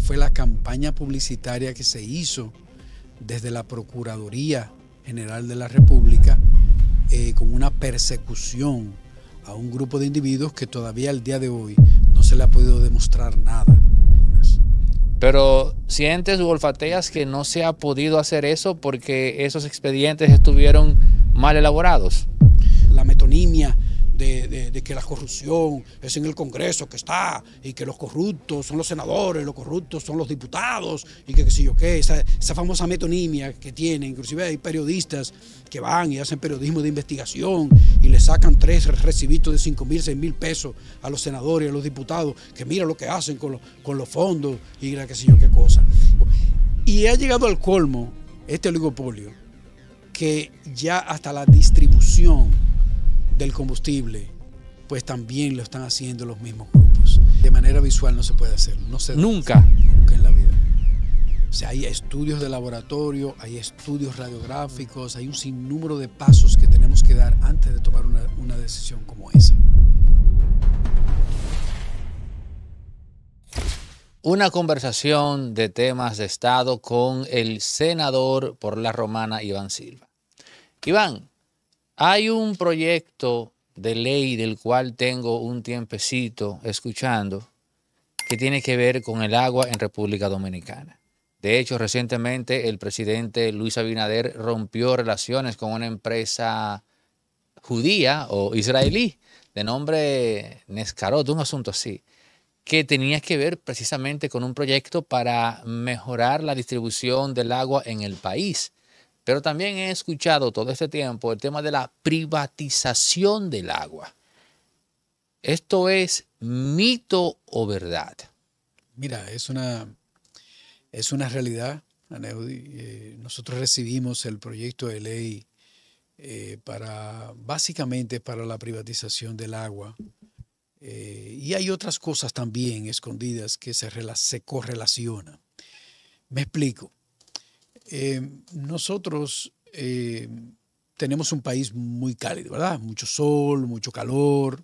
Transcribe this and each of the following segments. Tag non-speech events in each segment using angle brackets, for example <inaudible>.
fue la campaña publicitaria que se hizo desde la Procuraduría General de la República eh, con una persecución a un grupo de individuos que todavía al día de hoy no se le ha podido demostrar nada. Pero sientes u olfateas que no se ha podido hacer eso porque esos expedientes estuvieron mal elaborados. La metonimia que la corrupción es en el Congreso que está, y que los corruptos son los senadores, los corruptos son los diputados, y que qué sé yo qué, esa, famosa metonimia que tiene, inclusive hay periodistas que van y hacen periodismo de investigación y le sacan tres recibitos de 5 mil, 6 mil pesos a los senadores, a los diputados, que mira lo que hacen con, con los fondos y la qué sé yo qué cosa. Y ha llegado al colmo este oligopolio que ya hasta la distribución del combustible pues también lo están haciendo los mismos grupos. De manera visual no se puede hacer, no se nunca, nunca en la vida. O sea, hay estudios de laboratorio, hay estudios radiográficos, hay un sinnúmero de pasos que tenemos que dar antes de tomar una, una decisión como esa. Una conversación de temas de Estado con el senador por la Romana, Iván Silva. Iván, hay un proyecto de ley del cual tengo un tiempecito escuchando, que tiene que ver con el agua en República Dominicana. De hecho, recientemente el presidente Luis Abinader rompió relaciones con una empresa judía o israelí de nombre Nescarot, un asunto así, que tenía que ver precisamente con un proyecto para mejorar la distribución del agua en el país. Pero también he escuchado todo este tiempo el tema de la privatización del agua. ¿Esto es mito o verdad? Mira, es una, es una realidad, eh, nosotros recibimos el proyecto de ley eh, para, básicamente para la privatización del agua. Eh, y hay otras cosas también escondidas que se, se correlacionan. Me explico. Eh, nosotros eh, tenemos un país muy cálido, ¿verdad? Mucho sol, mucho calor.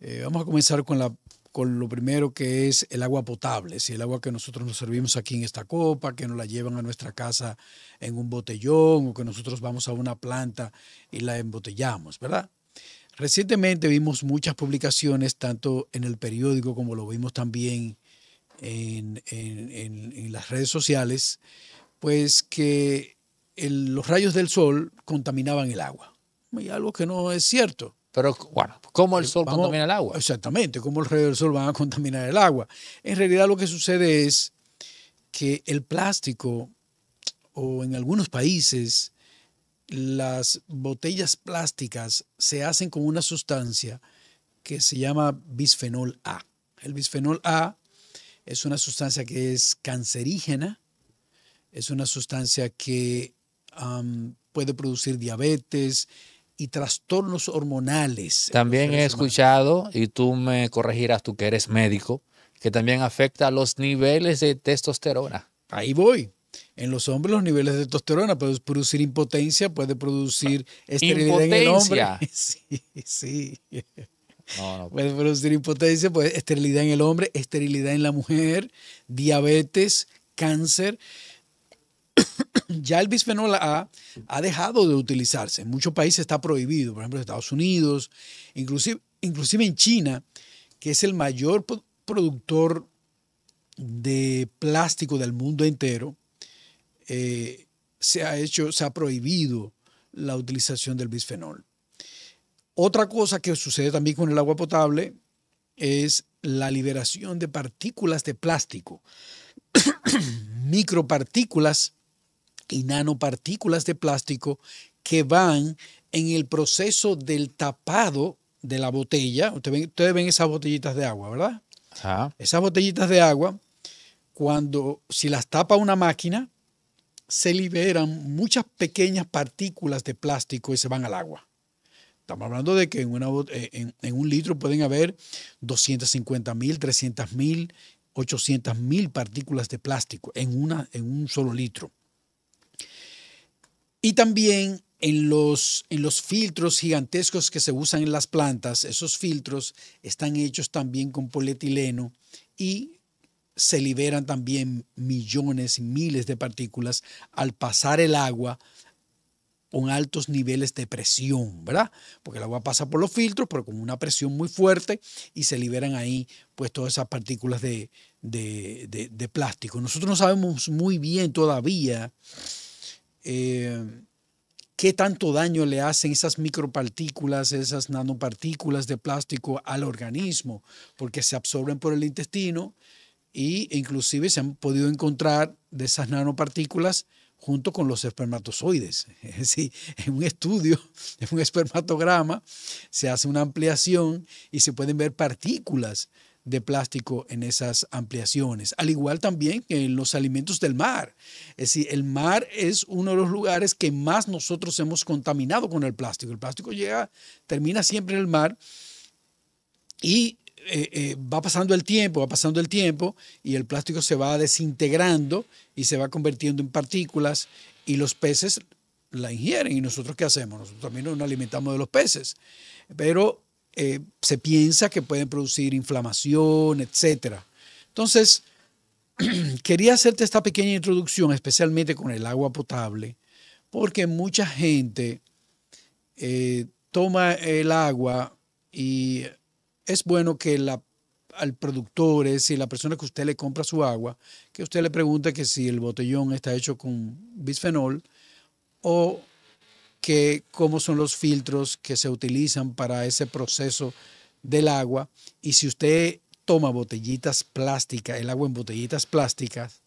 Eh, vamos a comenzar con, la, con lo primero que es el agua potable, si el agua que nosotros nos servimos aquí en esta copa, que nos la llevan a nuestra casa en un botellón o que nosotros vamos a una planta y la embotellamos, ¿verdad? Recientemente vimos muchas publicaciones, tanto en el periódico como lo vimos también en las redes sociales, pues que los rayos del sol contaminaban el agua. algo que no es cierto. Pero bueno, ¿cómo el eh, sol contamina el agua? Exactamente, ¿cómo el rayo del sol van a contaminar el agua? En realidad lo que sucede es que el plástico, o en algunos países, las botellas plásticas se hacen con una sustancia que se llama bisfenol A. El bisfenol A es una sustancia que es cancerígena es una sustancia que puede producir diabetes y trastornos hormonales. También he escuchado, y tú me corregirás tú que eres médico, que también afecta a los niveles de testosterona. Ahí voy. En los hombres los niveles de testosterona pueden producir impotencia, puede producir esterilidad en el hombre. <laughs> Sí, sí. Puede producir impotencia, pues esterilidad en el hombre, esterilidad en la mujer, diabetes, cáncer ya el bisfenol A ha dejado de utilizarse. En muchos países está prohibido, por ejemplo, en Estados Unidos, inclusive, inclusive en China, que es el mayor productor de plástico del mundo entero, eh, se ha hecho, se ha prohibido la utilización del bisfenol. Otra cosa que sucede también con el agua potable es la liberación de partículas de plástico, <coughs> micropartículas y nanopartículas de plástico que van en el proceso del tapado de la botella. Ustedes ven, esas botellitas de agua, ¿verdad? Esas botellitas de agua, cuando si las tapa una máquina, se liberan muchas pequeñas partículas de plástico y se van al agua. Estamos hablando de que en, eh, en un litro pueden haber 250 mil, 300 mil, 800 mil partículas de plástico en, una, en un solo litro. Y también en los, en los filtros gigantescos que se usan en las plantas, esos filtros están hechos también con polietileno y se liberan también millones y miles de partículas al pasar el agua con altos niveles de presión, ¿verdad? Porque el agua pasa por los filtros, pero con una presión muy fuerte y se liberan ahí pues todas esas partículas de, de, de, de plástico. Nosotros no sabemos muy bien todavía eh, qué tanto daño le hacen esas micropartículas, esas nanopartículas de plástico al organismo, porque se absorben por el intestino e inclusive se han podido encontrar de esas nanopartículas junto con los espermatozoides. <laughs> Es decir, en un estudio, en un espermatograma, se hace una ampliación y se pueden ver partículas de plástico en esas ampliaciones, al igual también que en los alimentos del mar. Es decir, el mar es uno de los lugares que más nosotros hemos contaminado con el plástico. El plástico llega, termina siempre en el mar y eh, eh, va pasando el tiempo, va pasando el tiempo y el plástico se va desintegrando y se va convirtiendo en partículas y los peces la ingieren. ¿Y nosotros qué hacemos? Nosotros también nos alimentamos de los peces. Pero eh, se piensa que pueden producir inflamación, etc. Entonces, <clears throat> quería hacerte esta pequeña introducción, especialmente con el agua potable, porque mucha gente eh, toma el agua y es bueno que la, al productor, es la persona que usted le compra su agua, que usted le pregunte que si el botellón está hecho con bisfenol o cómo son los filtros que se utilizan para ese proceso del agua. Y si usted toma botellitas plásticas, el agua en botellitas plásticas,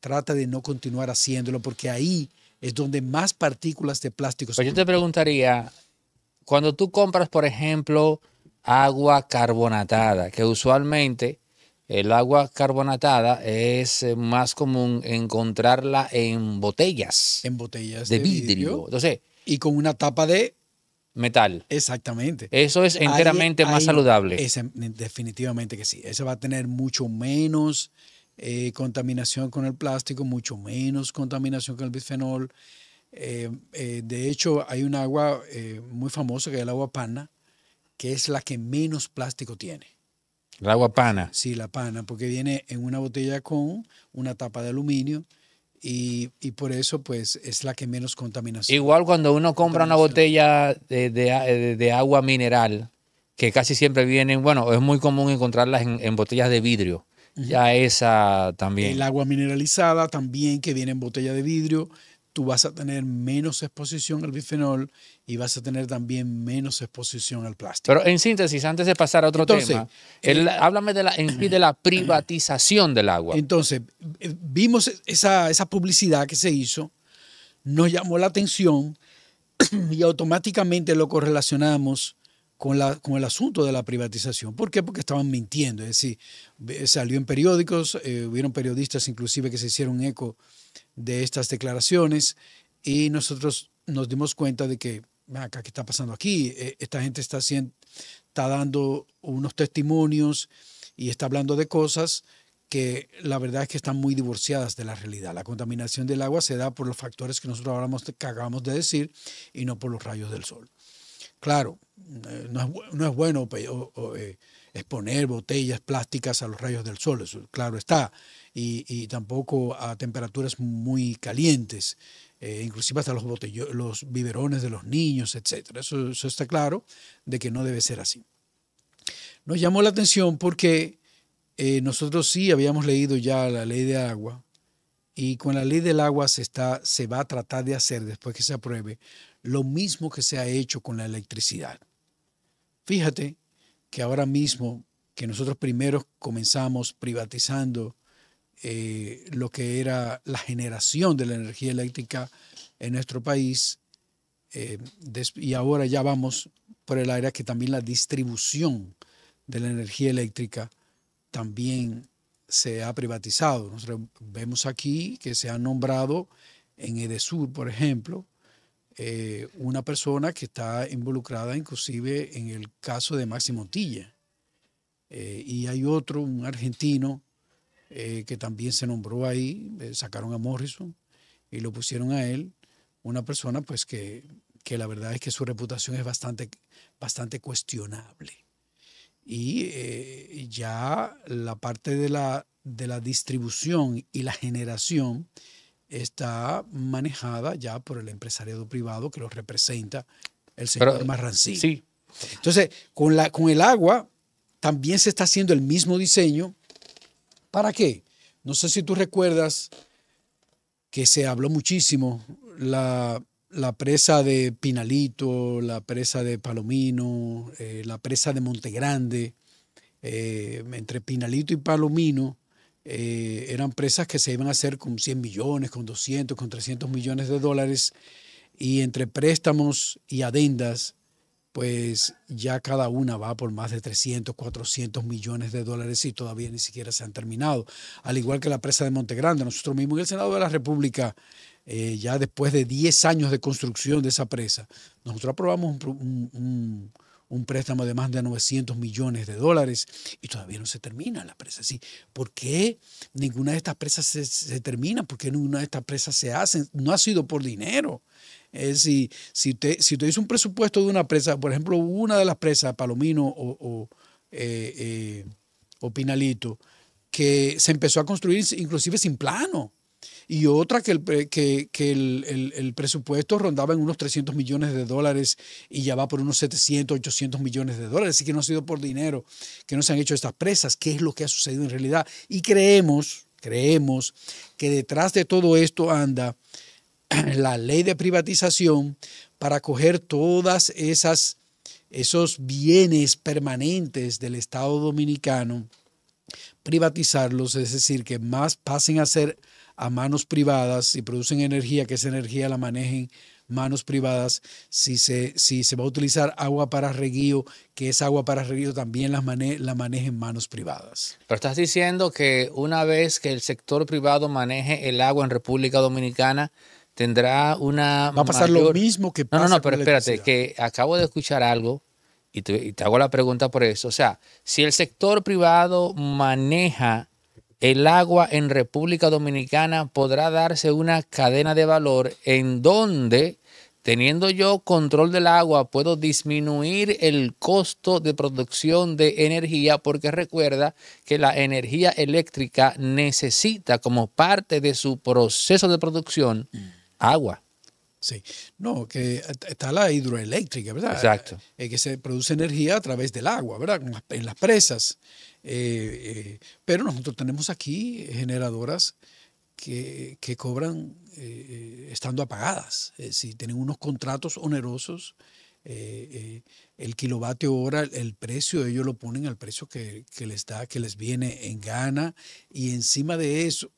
trata de no continuar haciéndolo porque ahí es donde más partículas de plástico se... Pues yo te preguntaría, cuando tú compras, por ejemplo, agua carbonatada, que usualmente el agua carbonatada es eh, más común encontrarla en botellas. En botellas de, vidrio. vidrio. Entonces, y con una tapa de metal. Exactamente. Eso es enteramente más saludable. definitivamente que sí. Ese va a tener mucho menos eh, contaminación con el plástico, mucho menos contaminación con el bisfenol. Eh, eh, de hecho, hay un agua muy famosa que es el agua pana, que es la que menos plástico tiene. El agua pana. Sí, la pana, porque viene en una botella con una tapa de aluminio y, por eso pues es la que menos contaminación. Igual cuando uno compra una botella de, agua mineral, que casi siempre vienen, bueno, es muy común encontrarlas en, botellas de vidrio. Ya esa también. El agua mineralizada también que viene en botella de vidrio tú vas a tener menos exposición al bifenol y vas a tener también menos exposición al plástico. Pero en síntesis, antes de pasar a otro tema, eh, háblame de la, en de la <clears throat> privatización del agua. Entonces, eh, vimos esa, publicidad que se hizo, nos llamó la atención <clears throat> y automáticamente lo correlacionamos con, la, con el asunto de la privatización. ¿Por qué? Porque estaban mintiendo. Es decir, salió en periódicos, eh, hubieron periodistas inclusive que se hicieron eco de estas declaraciones y nosotros nos dimos cuenta de que, acá, ¿qué está pasando aquí? Eh, esta gente está, haciendo, está dando unos testimonios y está hablando de cosas que la verdad es que están muy divorciadas de la realidad. La contaminación del agua se da por los factores que nosotros hablamos, que acabamos de decir y no por los rayos del sol. Claro, eh, no es, no es bueno eh, exponer botellas plásticas a los rayos del sol, eso claro está y, tampoco a temperaturas muy calientes, eh, inclusive hasta los, los biberones de los niños, etc. Eso, está claro de que no debe ser así. Nos llamó la atención porque eh, nosotros sí habíamos leído ya la ley de agua y con la ley del agua se, está, se va a tratar de hacer después que se apruebe lo mismo que se ha hecho con la electricidad. Fíjate que ahora mismo que nosotros primero comenzamos privatizando eh, lo que era la generación de la energía eléctrica en nuestro país eh, y ahora ya vamos por el área que también la distribución de la energía eléctrica también se ha privatizado. Nosotros vemos aquí que se ha nombrado en Edesur, por ejemplo, eh, una persona que está involucrada inclusive en el caso de Máximo Tilla. y hay otro, un argentino, eh, que también se nombró ahí, eh, sacaron a Morrison y lo pusieron a él, una persona pues que, que la verdad es que su reputación es bastante, bastante cuestionable. Y eh, ya la parte de la, de la distribución y la generación está manejada ya por el empresariado privado que lo representa el señor Pero, Marrancín. Sí. Entonces, con, la, con el agua también se está haciendo el mismo diseño ¿Para qué? No sé si tú recuerdas que se habló muchísimo la, presa de Pinalito, la presa de Palomino, eh, la presa de Montegrande. Grande, eh, entre Pinalito y Palomino eh, eran presas que se iban a hacer con 100 millones, con 200, con 300 millones de dólares. Y entre préstamos y adendas pues ya cada una va por más de 300, 400 millones de dólares y todavía ni siquiera se han terminado. Al igual que la presa de Montegrande, nosotros mismos en el Senado de la República, eh, ya después de 10 años de construcción de esa presa, nosotros aprobamos un, préstamo de más de 900 millones de dólares y todavía no se termina la presa. Sí, ¿Por qué ninguna de estas presas se, se termina? ¿Por qué ninguna de estas presas se hace? No ha sido por dinero. Es decir, si usted, si hizo un presupuesto de una presa, por ejemplo, una de las presas, Palomino o, eh, eh, Pinalito, que se empezó a construir inclusive sin plano y otra que, el, que, el, presupuesto rondaba en unos 300 millones de dólares y ya va por unos 700, 800 millones de dólares. Así que no ha sido por dinero que no se han hecho estas presas, ¿Qué es lo que ha sucedido en realidad. Y creemos, creemos que detrás de todo esto anda <clears throat> la ley de privatización para coger todas esas esos bienes permanentes del Estado dominicano, privatizarlos, es decir, que más pasen a ser a manos privadas, si producen energía, que esa energía la manejen manos privadas, si se, si se va a utilizar agua para reguío, que esa agua para reguío también la, mane la manejen manos privadas. Pero estás diciendo que una vez que el sector privado maneje el agua en República Dominicana, tendrá una. Va a pasar lo mismo que pasa. No, no, no, pero espérate, que acabo de escuchar algo y te, hago la pregunta por eso. O sea, si el sector privado maneja el agua en República Dominicana, podrá darse una cadena de valor en donde. Teniendo yo control del agua, puedo disminuir el costo de producción de energía porque recuerda que la energía eléctrica necesita como parte de su proceso de producción mm agua. Sí, no, que está la hidroeléctrica, ¿verdad? Exacto. Eh, eh, que se produce energía a través del agua, ¿verdad? En las presas. Eh, pero nosotros tenemos aquí generadoras que, cobran estando apagadas, Si tienen unos contratos onerosos. el kilovatio hora, el precio, ellos lo ponen al precio que, que les da, que les viene en gana. Y encima de eso,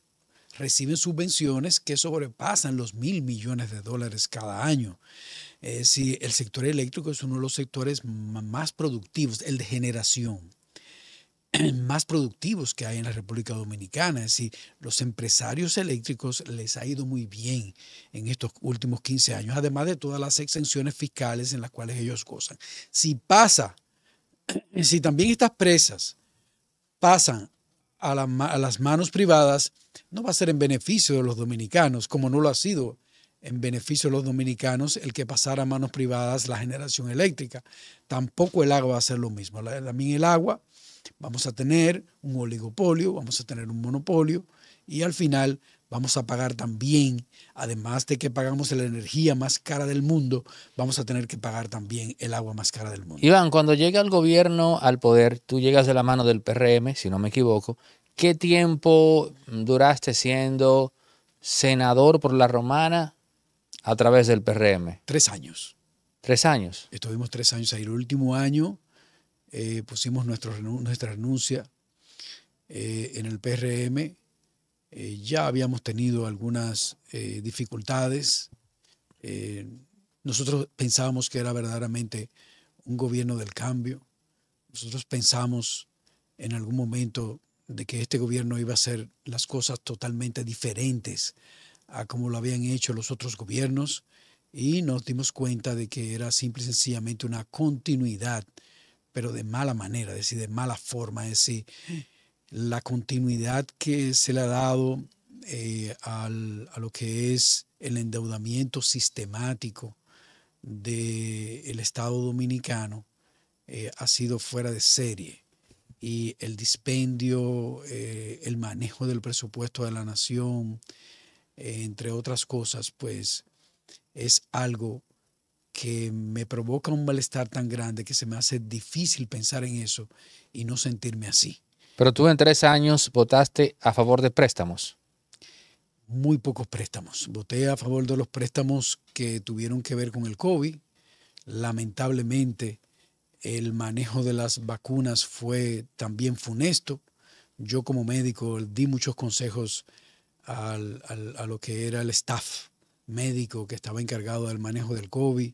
reciben subvenciones que sobrepasan los mil millones de dólares cada año. Eh, si el sector eléctrico es uno de los sectores más productivos, el de generación <clears throat> más productivos que hay en la República Dominicana. Es decir, los empresarios eléctricos les ha ido muy bien en estos últimos 15 años, además de todas las exenciones fiscales en las cuales ellos gozan. Si pasa, <clears throat> si también estas presas pasan a, las manos privadas no va a ser en beneficio de los dominicanos, como no lo ha sido en beneficio de los dominicanos el que pasara a manos privadas la generación eléctrica. Tampoco el agua va a ser lo mismo. También el agua vamos a tener un oligopolio, vamos a tener un monopolio y al final vamos a pagar también, además de que pagamos la energía más cara del mundo, vamos a tener que pagar también el agua más cara del mundo. Iván, cuando llega el gobierno al poder, tú llegas de la mano del PRM, si no me equivoco, ¿qué tiempo duraste siendo senador por la Romana a través del PRM? Tres años. Tres años. Estuvimos tres años ahí. El último año eh, pusimos nuestra renuncia eh, en el PRM eh, ya habíamos tenido algunas eh, dificultades. Eh, nosotros pensábamos que era verdaderamente un gobierno del cambio. Nosotros pensamos en algún momento de que este gobierno iba a hacer las cosas totalmente diferentes a como lo habían hecho los otros gobiernos y nos dimos cuenta de que era simple y sencillamente una continuidad, pero de mala manera, decir, de mala forma, es decir, la continuidad que se le ha dado eh, a lo que es el endeudamiento sistemático del Estado dominicano eh, ha sido fuera de serie y el dispendio, eh, el manejo del presupuesto de la nación, entre otras cosas, pues es algo que me provoca un malestar tan grande que se me hace difícil pensar en eso y no sentirme así. Pero tú en tres años votaste a favor de préstamos. Muy pocos préstamos. Voté a favor de los préstamos que tuvieron que ver con el COVID. Lamentablemente, el manejo de las vacunas fue también funesto. Yo como médico di muchos consejos a lo que era el staff médico que estaba encargado del manejo del COVID.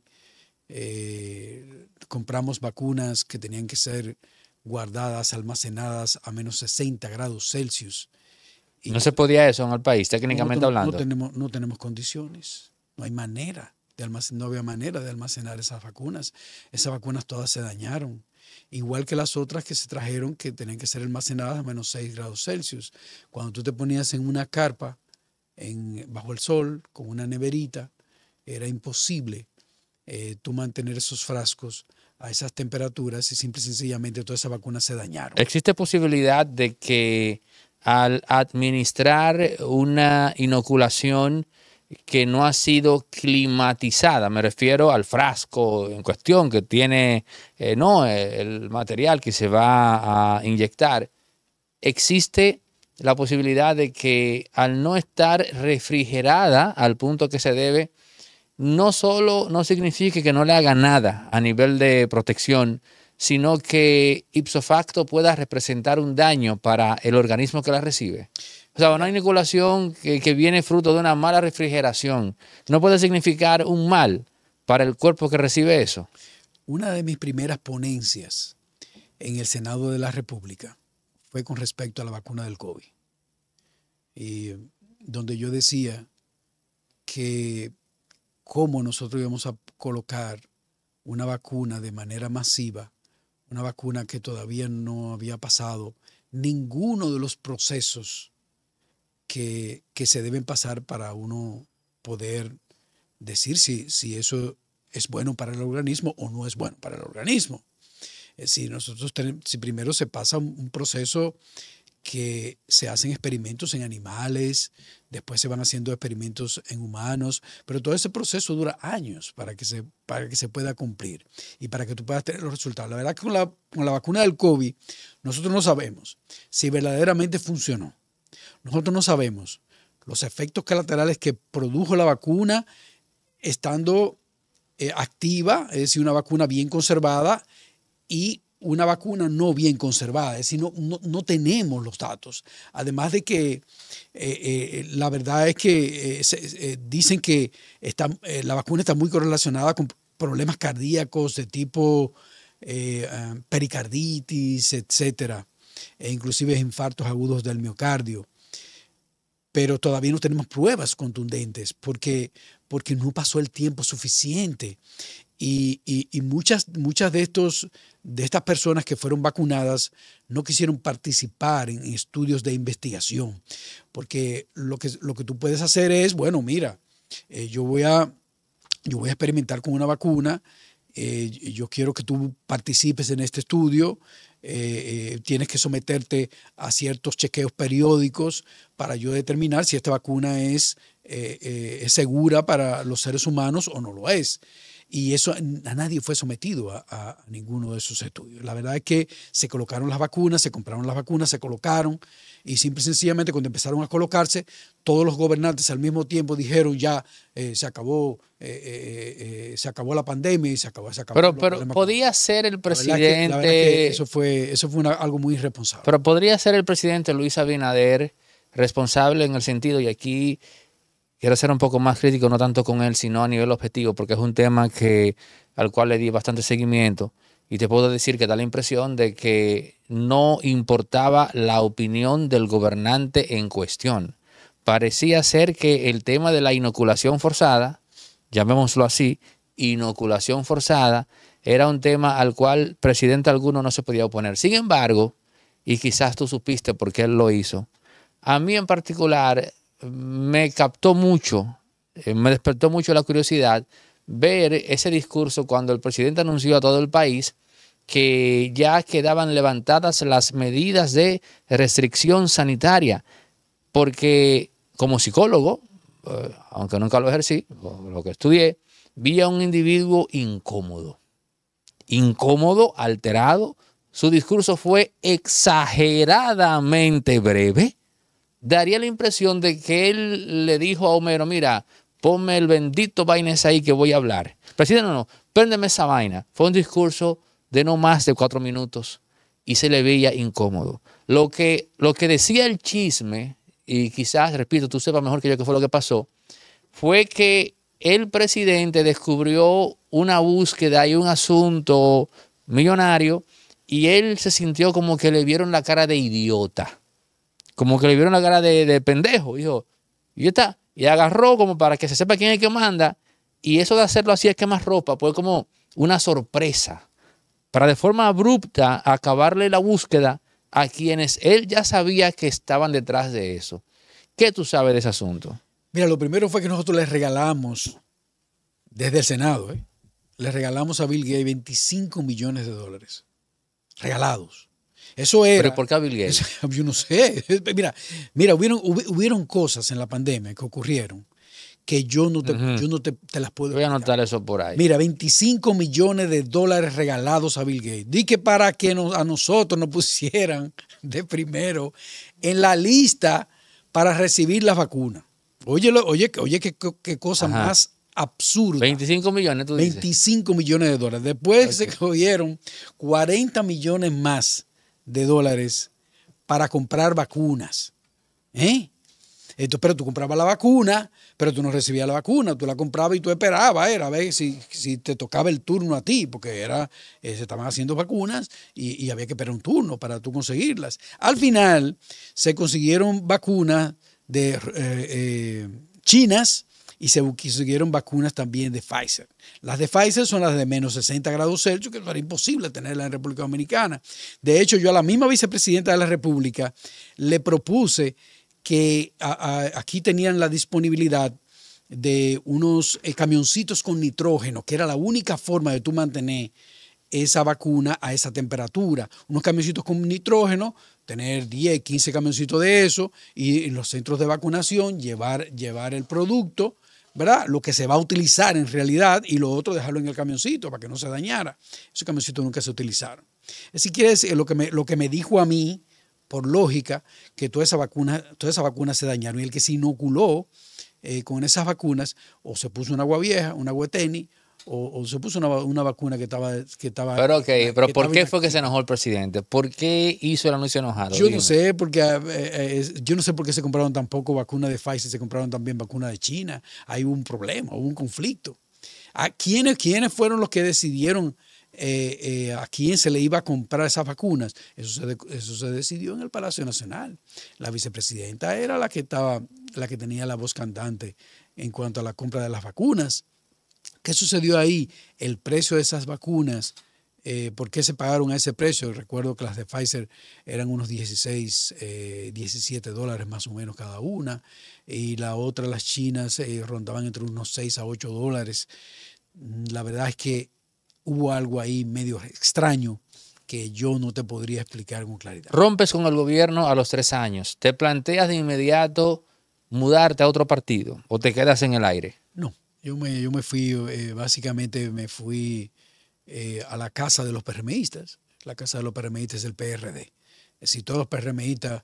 Eh, compramos vacunas que tenían que ser guardadas, almacenadas a menos 60 grados Celsius. no se podía eso en el país, técnicamente hablando. No tenemos, no tenemos condiciones, no hay manera. De no había manera de almacenar esas vacunas. Esas vacunas todas se dañaron. Igual que las otras que se trajeron que tenían que ser almacenadas a menos 6 grados Celsius. Cuando tú te ponías en una carpa en, bajo el sol con una neverita, era imposible eh, tú mantener esos frascos a esas temperaturas y simple y sencillamente todas esas vacunas se dañaron. ¿Existe posibilidad de que al administrar una inoculación que no ha sido climatizada, me refiero al frasco en cuestión que tiene eh, no el material que se va a inyectar, existe la posibilidad de que al no estar refrigerada al punto que se debe, no solo no significa que no le haga nada a nivel de protección, sino que ipso facto pueda representar un daño para el organismo que la recibe. O sea, una inoculación que, que, viene fruto de una mala refrigeración no puede significar un mal para el cuerpo que recibe eso. Una de mis primeras ponencias en el Senado de la República fue con respecto a la vacuna del COVID, y donde yo decía que cómo nosotros íbamos a colocar una vacuna de manera masiva, una vacuna que todavía no había pasado ninguno de los procesos que, se deben pasar para uno poder decir si, si eso es bueno para el organismo o no es bueno para el organismo. Si nosotros si primero se pasa un proceso que se hacen experimentos en animales, después se van haciendo experimentos en humanos, pero todo ese proceso dura años para que se, que se pueda cumplir y para que tú puedas tener los resultados. La verdad que con la, vacuna del COVID, nosotros no sabemos si verdaderamente funcionó. Nosotros no sabemos los efectos colaterales que produjo la vacuna estando eh, activa, es decir, una vacuna bien conservada y una vacuna no bien conservada, es decir, no, no, tenemos los datos. Además de que eh, eh, la verdad es que eh, dicen que la vacuna está muy correlacionada con problemas cardíacos de tipo ah, pericarditis, etcétera, e inclusive infartos agudos del miocardio. Pero todavía no tenemos pruebas contundentes porque, porque no pasó el tiempo suficiente. Y, muchas, muchas de, estos, de estas personas que fueron vacunadas no quisieron participar en estudios de investigación, porque lo que, lo que tú puedes hacer es, bueno, mira, eh, yo, voy a, yo voy a experimentar con una vacuna, eh, yo quiero que tú participes en este estudio, eh, tienes que someterte a ciertos chequeos periódicos para yo determinar si esta vacuna es segura para los seres humanos o no lo es y eso a nadie fue sometido a, ninguno de esos estudios. La verdad es que se colocaron las vacunas, se compraron las vacunas, se colocaron y simple y sencillamente cuando empezaron a colocarse, todos los gobernantes al mismo tiempo dijeron ya eh, se acabó eh, eh, se acabó la pandemia y se acabó, se acabó Pero, podía ser el presidente. eso fue eso fue algo muy irresponsable. Pero podría ser el presidente Luis Abinader responsable en el sentido y aquí Quiero ser un poco más crítico, no tanto con él, sino a nivel objetivo, porque es un tema que, al cual le di bastante seguimiento y te puedo decir que da la impresión de que no importaba la opinión del gobernante en cuestión. Parecía ser que el tema de la inoculación forzada, llamémoslo así, inoculación forzada, era un tema al cual presidente alguno no se podía oponer. Sin embargo, y quizás tú supiste por qué él lo hizo, a mí en particular me captó mucho, eh, me despertó mucho la curiosidad ver ese discurso cuando el presidente anunció a todo el país que ya quedaban levantadas las medidas de restricción sanitaria, porque como psicólogo, eh, aunque nunca lo ejercí, lo que estudié, vi a un individuo incómodo, incómodo, alterado, su discurso fue exageradamente breve, daría la impresión de que él le dijo a Homero, mira, ponme el bendito vaina ahí que voy a hablar. Presidente, no, no, préndeme esa vaina. Fue un discurso de no más de cuatro minutos y se le veía incómodo. Lo que, lo que decía el chisme, y quizás, repito, tú sepas mejor que yo qué fue lo que pasó, fue que el presidente descubrió una búsqueda y un asunto millonario y él se sintió como que le vieron la cara de idiota como que le vieron la cara de, de pendejo, dijo, y está. Y agarró como para que se sepa quién es el que manda. Y eso de hacerlo así es que más ropa, fue como una sorpresa, para de forma abrupta acabarle la búsqueda a quienes él ya sabía que estaban detrás de eso. ¿Qué tú sabes de ese asunto? Mira, lo primero fue que nosotros les regalamos, desde el Senado, ¿eh? le regalamos a Bill Gates 25 millones de dólares. Regalados. Eso era. ¿Pero por qué Bill Gates? <laughs> yo no sé. <laughs> Mira, mira hubieron, cosas en la pandemia que ocurrieron que yo no te, te, las puedo. Voy a anotar eso por ahí. Mira, 25 millones de dólares regalados a Bill Gates. Di que para que a nosotros nos pusieran <laughs> de primero en la lista para recibir la vacuna. Oye, oye, oye qué, cosa más absurda. 25 millones, tú dices. 25 millones de dólares. Después se cogieron 40 millones más de dólares para comprar vacunas. ¿Eh? Entonces, pero tú comprabas la vacuna, pero tú no recibías la vacuna, tú la comprabas y tú esperabas, era a ver si, te tocaba el turno a ti, porque era, eh, se estaban haciendo vacunas y, había que esperar un turno para tú conseguirlas. Al final se consiguieron vacunas de eh, eh, chinas y se consiguieron vacunas también de Pfizer. Las de Pfizer son las de menos 60 grados Celsius, que era imposible tenerla en República Dominicana. De hecho, yo a la misma vicepresidenta de la República le propuse que aquí tenían la disponibilidad de unos eh, camioncitos con nitrógeno, que era la única forma de tú mantener esa vacuna a esa temperatura. Unos camioncitos con nitrógeno, tener 10, 15 camioncitos de eso y en los centros de vacunación llevar, llevar el producto ¿verdad? Lo que se va a utilizar en realidad y lo otro dejarlo en el camioncito para que no se dañara. Esos camioncitos nunca se utilizaron. Así que es eh, lo que me, lo que me dijo a mí, por lógica, que toda esa vacuna, toda esa vacuna se dañaron y el que se inoculó eh, con esas vacunas o se puso una agua vieja, una agua tenis o, se puso una, vacuna que estaba... Que estaba pero eh, pero ¿por qué fue que se enojó el presidente? ¿Por qué hizo el anuncio enojado? Yo no sé, porque eh, eh, yo no sé por qué se compraron tampoco vacunas de Pfizer, se compraron también vacunas de China. Hay un problema, hubo un conflicto. ¿A quiénes, fueron los que decidieron a quién se le iba a comprar esas vacunas. Eso se, eso se decidió en el Palacio Nacional. La vicepresidenta era la que estaba, la que tenía la voz cantante en cuanto a la compra de las vacunas. ¿Qué sucedió ahí? El precio de esas vacunas, eh, ¿por qué se pagaron a ese precio? Recuerdo que las de Pfizer eran unos 16, 17 eh, dólares más o menos cada una, y la otra, las chinas, eh, rondaban entre unos 6 a 8 dólares. La verdad es que hubo algo ahí medio extraño que yo no te podría explicar con claridad. Rompes con el gobierno a los tres años. ¿Te planteas de inmediato mudarte a otro partido o te quedas en el aire? No yo me, yo me fui, eh, básicamente me fui eh, a la casa de los PRMistas. La casa de los PRMistas es el PRD. Es eh, todos los PRMistas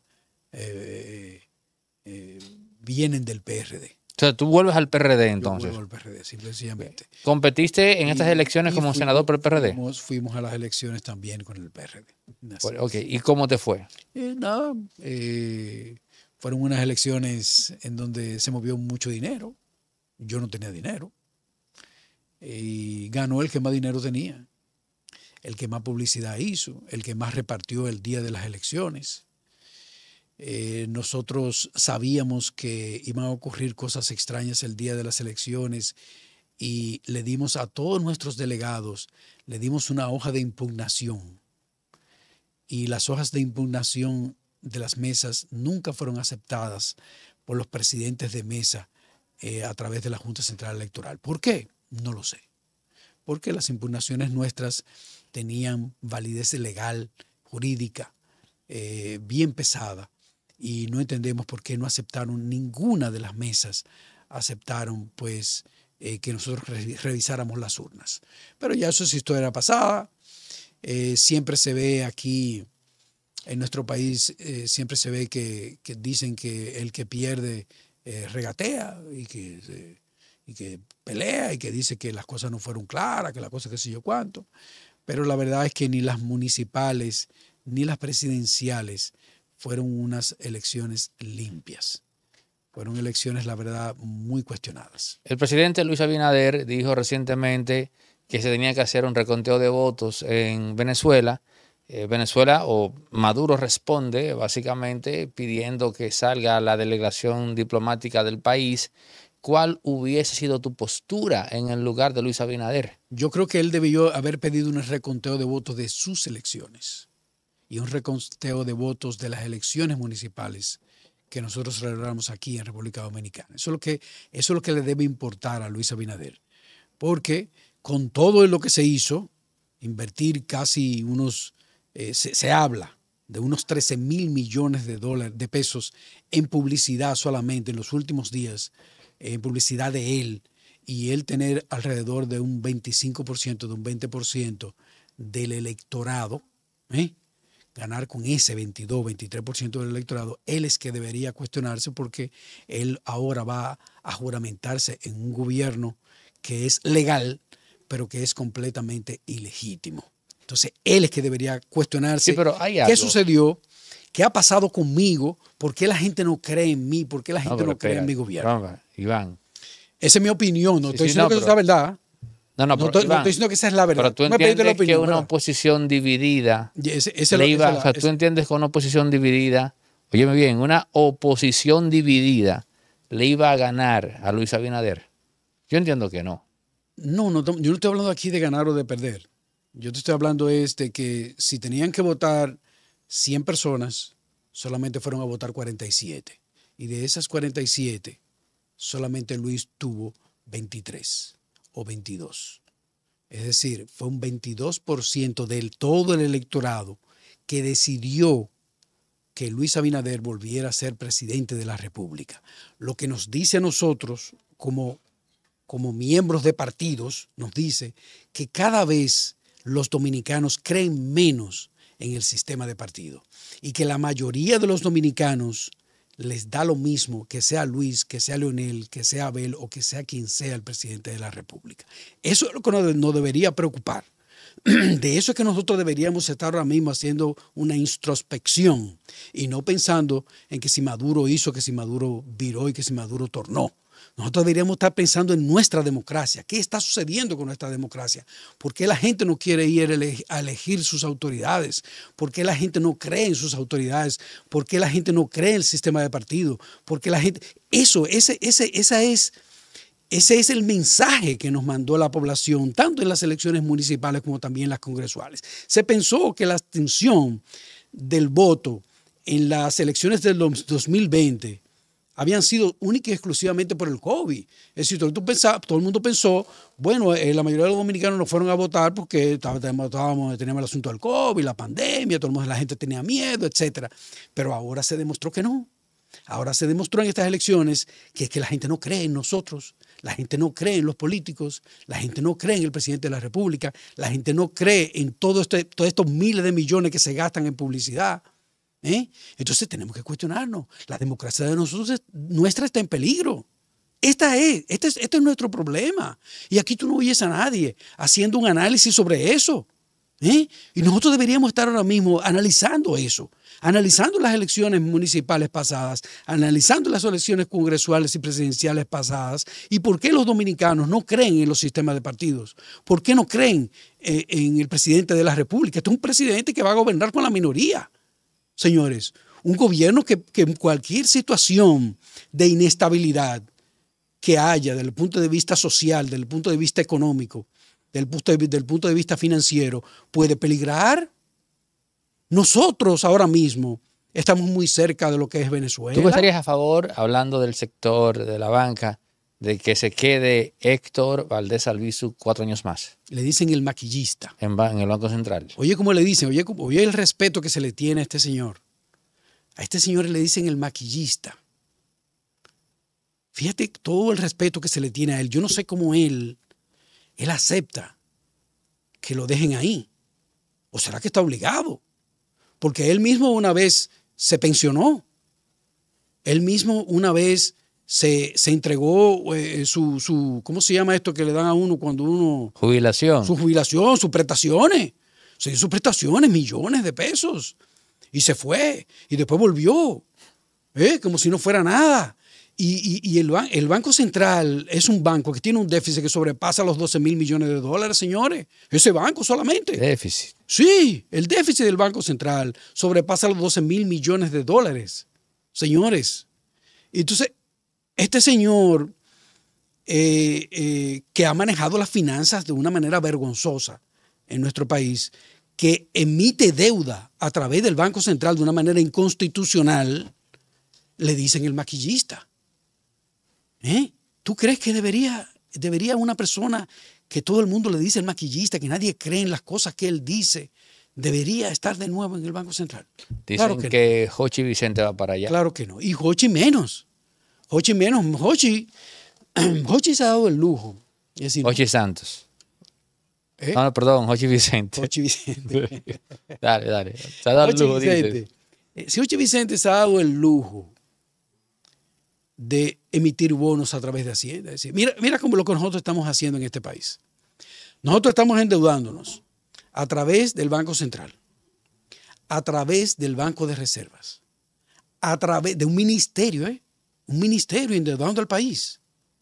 vienen del PRD. O sea, tú vuelves al PRD entonces. Yo vuelvo al PRD, simplemente ¿Competiste en estas elecciones como senador por el PRD? Fuimos, a las elecciones también con el PRD. ok, ¿y cómo te fue? Eh, no, fueron unas elecciones en donde se movió mucho dinero. Yo no tenía dinero. Y ganó el que más dinero tenía, el que más publicidad hizo, el que más repartió el día de las elecciones. Eh, nosotros sabíamos que iban a ocurrir cosas extrañas el día de las elecciones y le dimos a todos nuestros delegados, le dimos una hoja de impugnación. Y las hojas de impugnación de las mesas nunca fueron aceptadas por los presidentes de mesa eh, a través de la Junta Central Electoral. ¿Por qué? No lo sé. Porque las impugnaciones nuestras tenían validez legal, jurídica, eh, bien pesada, y no entendemos por qué no aceptaron ninguna de las mesas, aceptaron pues eh, que nosotros revisáramos las urnas. Pero ya eso es historia pasada. siempre se ve aquí, en nuestro país, siempre se ve que, dicen que el que pierde eh, regatea y que, y que pelea y que dice que las cosas no fueron claras, que las cosas qué sé yo cuánto. Pero la verdad es que ni las municipales ni las presidenciales fueron unas elecciones limpias. Fueron elecciones, la verdad, muy cuestionadas. El presidente Luis Abinader dijo recientemente que se tenía que hacer un reconteo de votos en Venezuela eh, Venezuela o Maduro responde básicamente pidiendo que salga la delegación diplomática del país. ¿Cuál hubiese sido tu postura en el lugar de Luis Abinader? Yo creo que él debió haber pedido un reconteo de votos de sus elecciones y un reconteo de votos de las elecciones municipales que nosotros celebramos aquí en República Dominicana. que, eso es lo que le debe importar a Luis Abinader, porque con todo lo que se hizo, invertir casi unos eh, se, habla de unos 13 mil millones de dólares, de pesos en publicidad solamente en los últimos días, en publicidad de él, y él tener alrededor de un 25%, de un 20% del electorado, ¿eh? ganar con ese 22, 23% del electorado, él es que debería cuestionarse porque él ahora va a juramentarse en un gobierno que es legal, pero que es completamente ilegítimo. Entonces, él es que debería cuestionarse pero qué sucedió, qué ha pasado conmigo, por qué la gente no cree en mí, por qué la gente no, cree en mi gobierno. Iván. Esa es mi opinión, no estoy diciendo que esa es la verdad. No, no, pero, no, estoy, diciendo que esa es la verdad. Pero tú entiendes que una oposición dividida. tú entiendes que una oposición dividida, óyeme bien, una oposición dividida le iba a ganar a Luis Abinader. Yo entiendo que no. No, no, yo no estoy hablando aquí de ganar o de perder. Yo te estoy hablando este de que si tenían que votar 100 personas, solamente fueron a votar 47. Y de esas 47, solamente Luis tuvo 23 o 22. Es decir, fue un 22% del todo el electorado que decidió que Luis Abinader volviera a ser presidente de la República. Lo que nos dice a nosotros como, como miembros de partidos, nos dice que cada vez los dominicanos creen menos en el sistema de partido y que la mayoría de los dominicanos les da lo mismo que sea Luis, que sea Leonel, que sea Abel o que sea quien sea el presidente de la República. Eso es lo que nos debería preocupar. <clears throat> De eso es que nosotros deberíamos estar ahora mismo haciendo una introspección y no pensando en que si Maduro hizo, que si Maduro viró y que si Maduro tornó. Nosotros deberíamos estar pensando en nuestra democracia. ¿Qué está sucediendo con nuestra democracia? ¿Por qué la gente no quiere ir a elegir sus autoridades? ¿Por qué la gente no cree en sus autoridades? ¿Por qué la gente no cree en el sistema de partido? ¿Por la gente... Eso, ese, ese, esa es... Ese es el mensaje que nos mandó la población, tanto en las elecciones municipales como también en las congresuales. Se pensó que la abstención del voto en las elecciones del 2020 habían sido únicamente y exclusivamente por el COVID. Es decir, todo, todo el mundo pensó, bueno, eh, la mayoría de los dominicanos no fueron a votar porque estábamos, teníamos el asunto del COVID, la pandemia, todo el mundo, la gente tenía miedo, etc. Pero ahora se demostró que no. Ahora se demostró en estas elecciones que es que la gente no cree en nosotros, la gente no cree en los políticos, la gente no cree en el presidente de la República, la gente no cree en este, todos estos miles de millones que se gastan en publicidad. ¿Eh? Entonces tenemos que cuestionarnos. La democracia de nosotros, nuestra está en peligro. Esta este es, este es, nuestro problema. Y aquí tú no oyes a nadie haciendo un análisis sobre eso. ¿Eh? Y nosotros deberíamos estar ahora mismo analizando eso, analizando las elecciones municipales pasadas, analizando las elecciones congresuales y presidenciales pasadas, y por qué los dominicanos no creen en los sistemas de partidos, por qué no creen eh, en el presidente de la República. Este es un presidente que va a gobernar con la minoría señores, un gobierno que, en cualquier situación de inestabilidad que haya desde el punto de vista social, desde el punto de vista económico, desde el punto de, punto de vista financiero, puede peligrar. Nosotros ahora mismo estamos muy cerca de lo que es Venezuela. ¿Tú estarías a favor, hablando del sector de la banca, de que se quede Héctor Valdés Albizu cuatro años más. Le dicen el maquillista. En, el Banco Central. Oye, ¿cómo le dicen, oye, oye el respeto que se le tiene a este señor. A este señor le dicen el maquillista. Fíjate todo el respeto que se le tiene a él. Yo no sé cómo él, él acepta que lo dejen ahí. ¿O será que está obligado? Porque él mismo una vez se pensionó. Él mismo una vez se, entregó eh, su, ¿cómo se llama esto que le dan a uno cuando uno... Jubilación. Su jubilación, sus prestaciones. Se sus prestaciones, millones de pesos. Y se fue. Y después volvió. ¿Eh? Como si no fuera nada. Y, el, el, Banco Central es un banco que tiene un déficit que sobrepasa los 12 mil millones de dólares, señores. Ese banco solamente. Déficit. Sí, el déficit del Banco Central sobrepasa los 12 mil millones de dólares, señores. Entonces, este señor eh, eh, que ha manejado las finanzas de una manera vergonzosa en nuestro país, que emite deuda a través del Banco Central de una manera inconstitucional, le dicen el maquillista. ¿Eh? ¿Tú crees que debería, debería una persona que todo el mundo le dice el maquillista, que nadie cree en las cosas que él dice, debería estar de nuevo en el Banco Central? Dicen que, Jochi Vicente va para allá. Claro que no. Y Hochi menos. Hochi menos, Hochi, Hochi <clears throat> se ha dado el lujo. Es Hochi Santos. ¿Eh? No, perdón, Hochi Vicente. Hochi Vicente. <laughs> dale, dale. Se ha dado el Vicente. Eh, si Hochi Vicente se ha dado el lujo de emitir bonos a través de Hacienda. mira, mira cómo lo que nosotros estamos haciendo en este país. Nosotros estamos endeudándonos a través del Banco Central, a través del Banco de Reservas, a través de un ministerio, ¿eh? un ministerio endeudando al país,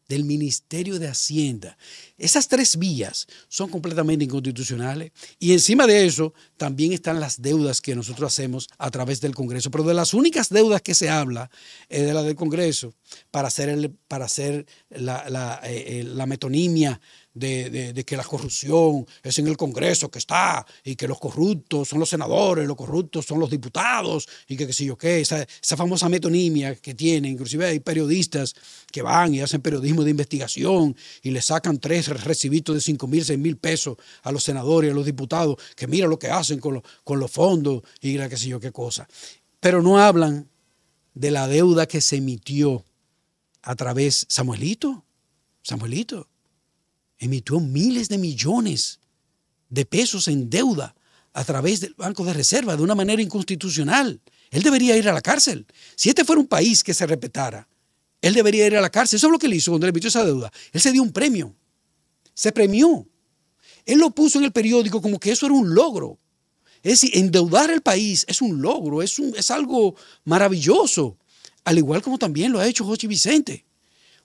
del Ministerio de Hacienda. Esas tres vías son completamente inconstitucionales y encima de eso también están las deudas que nosotros hacemos a través del Congreso. Pero de las únicas deudas que se habla es de la del Congreso para hacer, para hacer la, la eh, eh, metonimia de, que la corrupción es en el Congreso que está y que los corruptos son los senadores, los corruptos son los diputados y que qué sé yo qué, esa, famosa metonimia que tienen, inclusive hay periodistas que van y hacen periodismo de investigación y le sacan tres recibitos de cinco mil, seis mil pesos a los senadores y a los diputados, que mira lo que hacen con, con los fondos y la qué sé yo qué cosa. Pero no hablan de la deuda que se emitió a través, Samuelito, Samuelito, emitió miles de millones de pesos en deuda a través del Banco de Reserva de una manera inconstitucional. Él debería ir a la cárcel. Si este fuera un país que se respetara, él debería ir a la cárcel. Eso es lo que le hizo cuando le emitió esa deuda. Él se dio un premio. Se premió. Él lo puso en el periódico como que eso era un logro. Es decir, endeudar el país es un logro, es, un, es algo maravilloso. Al igual como también lo ha hecho José Vicente.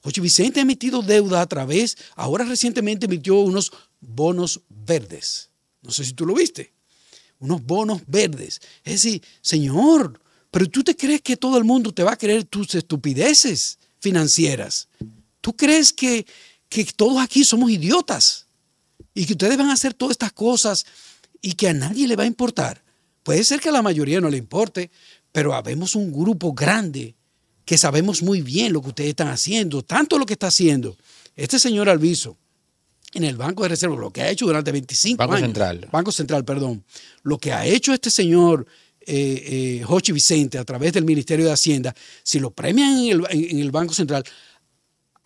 Ocho Vicente ha emitido deuda a través, ahora recientemente emitió unos bonos verdes. No sé si tú lo viste. Unos bonos verdes. Es decir, señor, pero tú te crees que todo el mundo te va a creer tus estupideces financieras. Tú crees que, que todos aquí somos idiotas y que ustedes van a hacer todas estas cosas y que a nadie le va a importar. Puede ser que a la mayoría no le importe, pero habemos un grupo grande que sabemos muy bien lo que ustedes están haciendo, tanto lo que está haciendo este señor Alviso en el Banco de Reserva, lo que ha hecho durante 25 años. Banco Central. Banco Central, perdón. Lo que ha hecho este señor eh, eh, Jochi Vicente a través del Ministerio de Hacienda, si lo premian en el, Banco Central,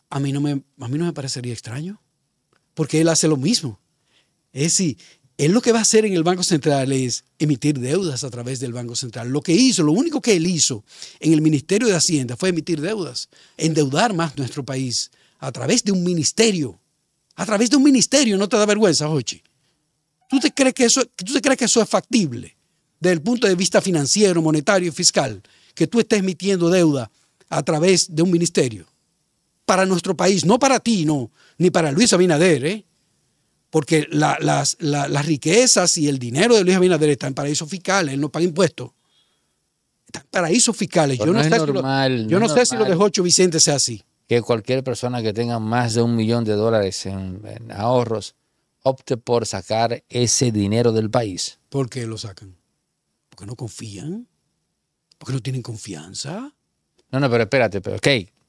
a mí, no me, a mí no me parecería extraño, porque él hace lo mismo. Es decir, él lo que va a hacer en el Banco Central es emitir deudas a través del Banco Central. Lo que hizo, lo único que él hizo en el Ministerio de Hacienda fue emitir deudas, endeudar más nuestro país a través de un ministerio. A través de un ministerio, no te da vergüenza, Jochi. ¿Tú te crees que eso, tú que eso es factible desde el punto de vista financiero, monetario y fiscal, que tú estés emitiendo deuda a través de un ministerio? Para nuestro país, no para ti, no, ni para Luis Abinader, ¿eh? porque las, riquezas y el dinero de Luis Abinader están en paraísos fiscales, él no paga impuestos. están en paraísos fiscales. yo no, sé, si lo, yo no, de Ocho Vicente sea así. Que cualquier persona que tenga más de un millón de dólares en, ahorros opte por sacar ese dinero del país. ¿Por qué lo sacan? Porque no confían. Porque no tienen confianza. No, no, pero espérate, pero ok,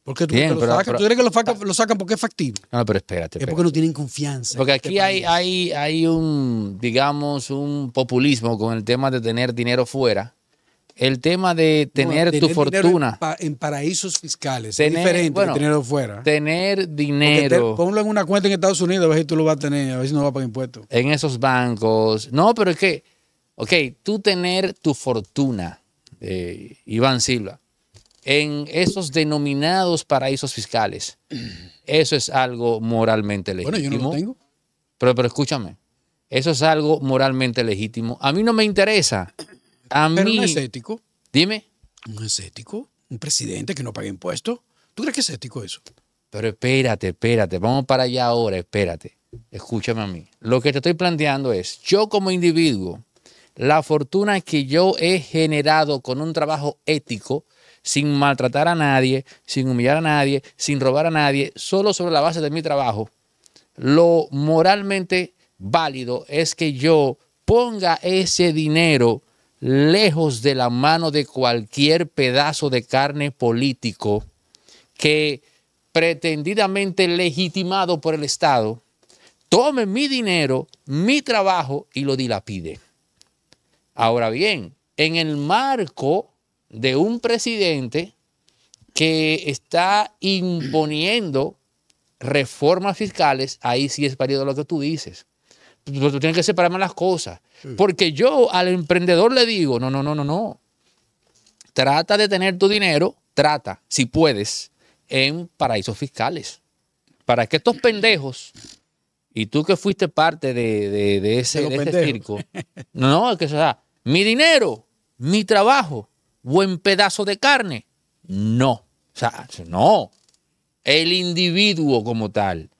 porque tú, Bien, ¿Tú crees que lo, sacan, porque es factible? No, pero espérate. Es porque no tienen confianza. Porque este aquí hay, hay, hay un, digamos, un populismo con el tema de tener dinero fuera. El tema de tener tu fortuna. En, paraísos fiscales. es diferente dinero fuera. Tener dinero. ponlo en una cuenta en Estados Unidos, a ver si tú lo vas a tener, a ver si no va a pagar impuestos. En esos bancos. No, pero es que, ok, tú tener tu fortuna, eh, Iván Silva en esos denominados paraísos fiscales. Eso es algo moralmente legítimo. Bueno, yo no lo tengo. Pero, pero escúchame, eso es algo moralmente legítimo. A mí no me interesa. A pero mí, no es ético. Dime. ¿Un es Un presidente que no paga impuestos. ¿Tú crees que es ético eso? Pero espérate, espérate. Vamos para allá ahora, espérate. Escúchame a mí. Lo que te estoy planteando es, yo como individuo, la fortuna que yo he generado con un trabajo ético, sin maltratar a nadie, sin humillar a nadie, sin robar a nadie, solo sobre la base de mi trabajo. Lo moralmente válido es que yo ponga ese dinero lejos de la mano de cualquier pedazo de carne político que pretendidamente legitimado por el Estado, tome mi dinero, mi trabajo y lo dilapide. Ahora bien, en el marco de un presidente que está imponiendo reformas fiscales, ahí sí es parido lo que tú dices. Tú, tienes que separarme las cosas. Porque yo al emprendedor le digo, no, no, no, no, no. Trata de tener tu dinero, trata, si puedes, en paraísos fiscales. Para que estos pendejos, y tú que fuiste parte de, de, ese, circo, no, es que sea, mi dinero, mi trabajo, buen pedazo de carne? No. O sea, no. El individuo como tal.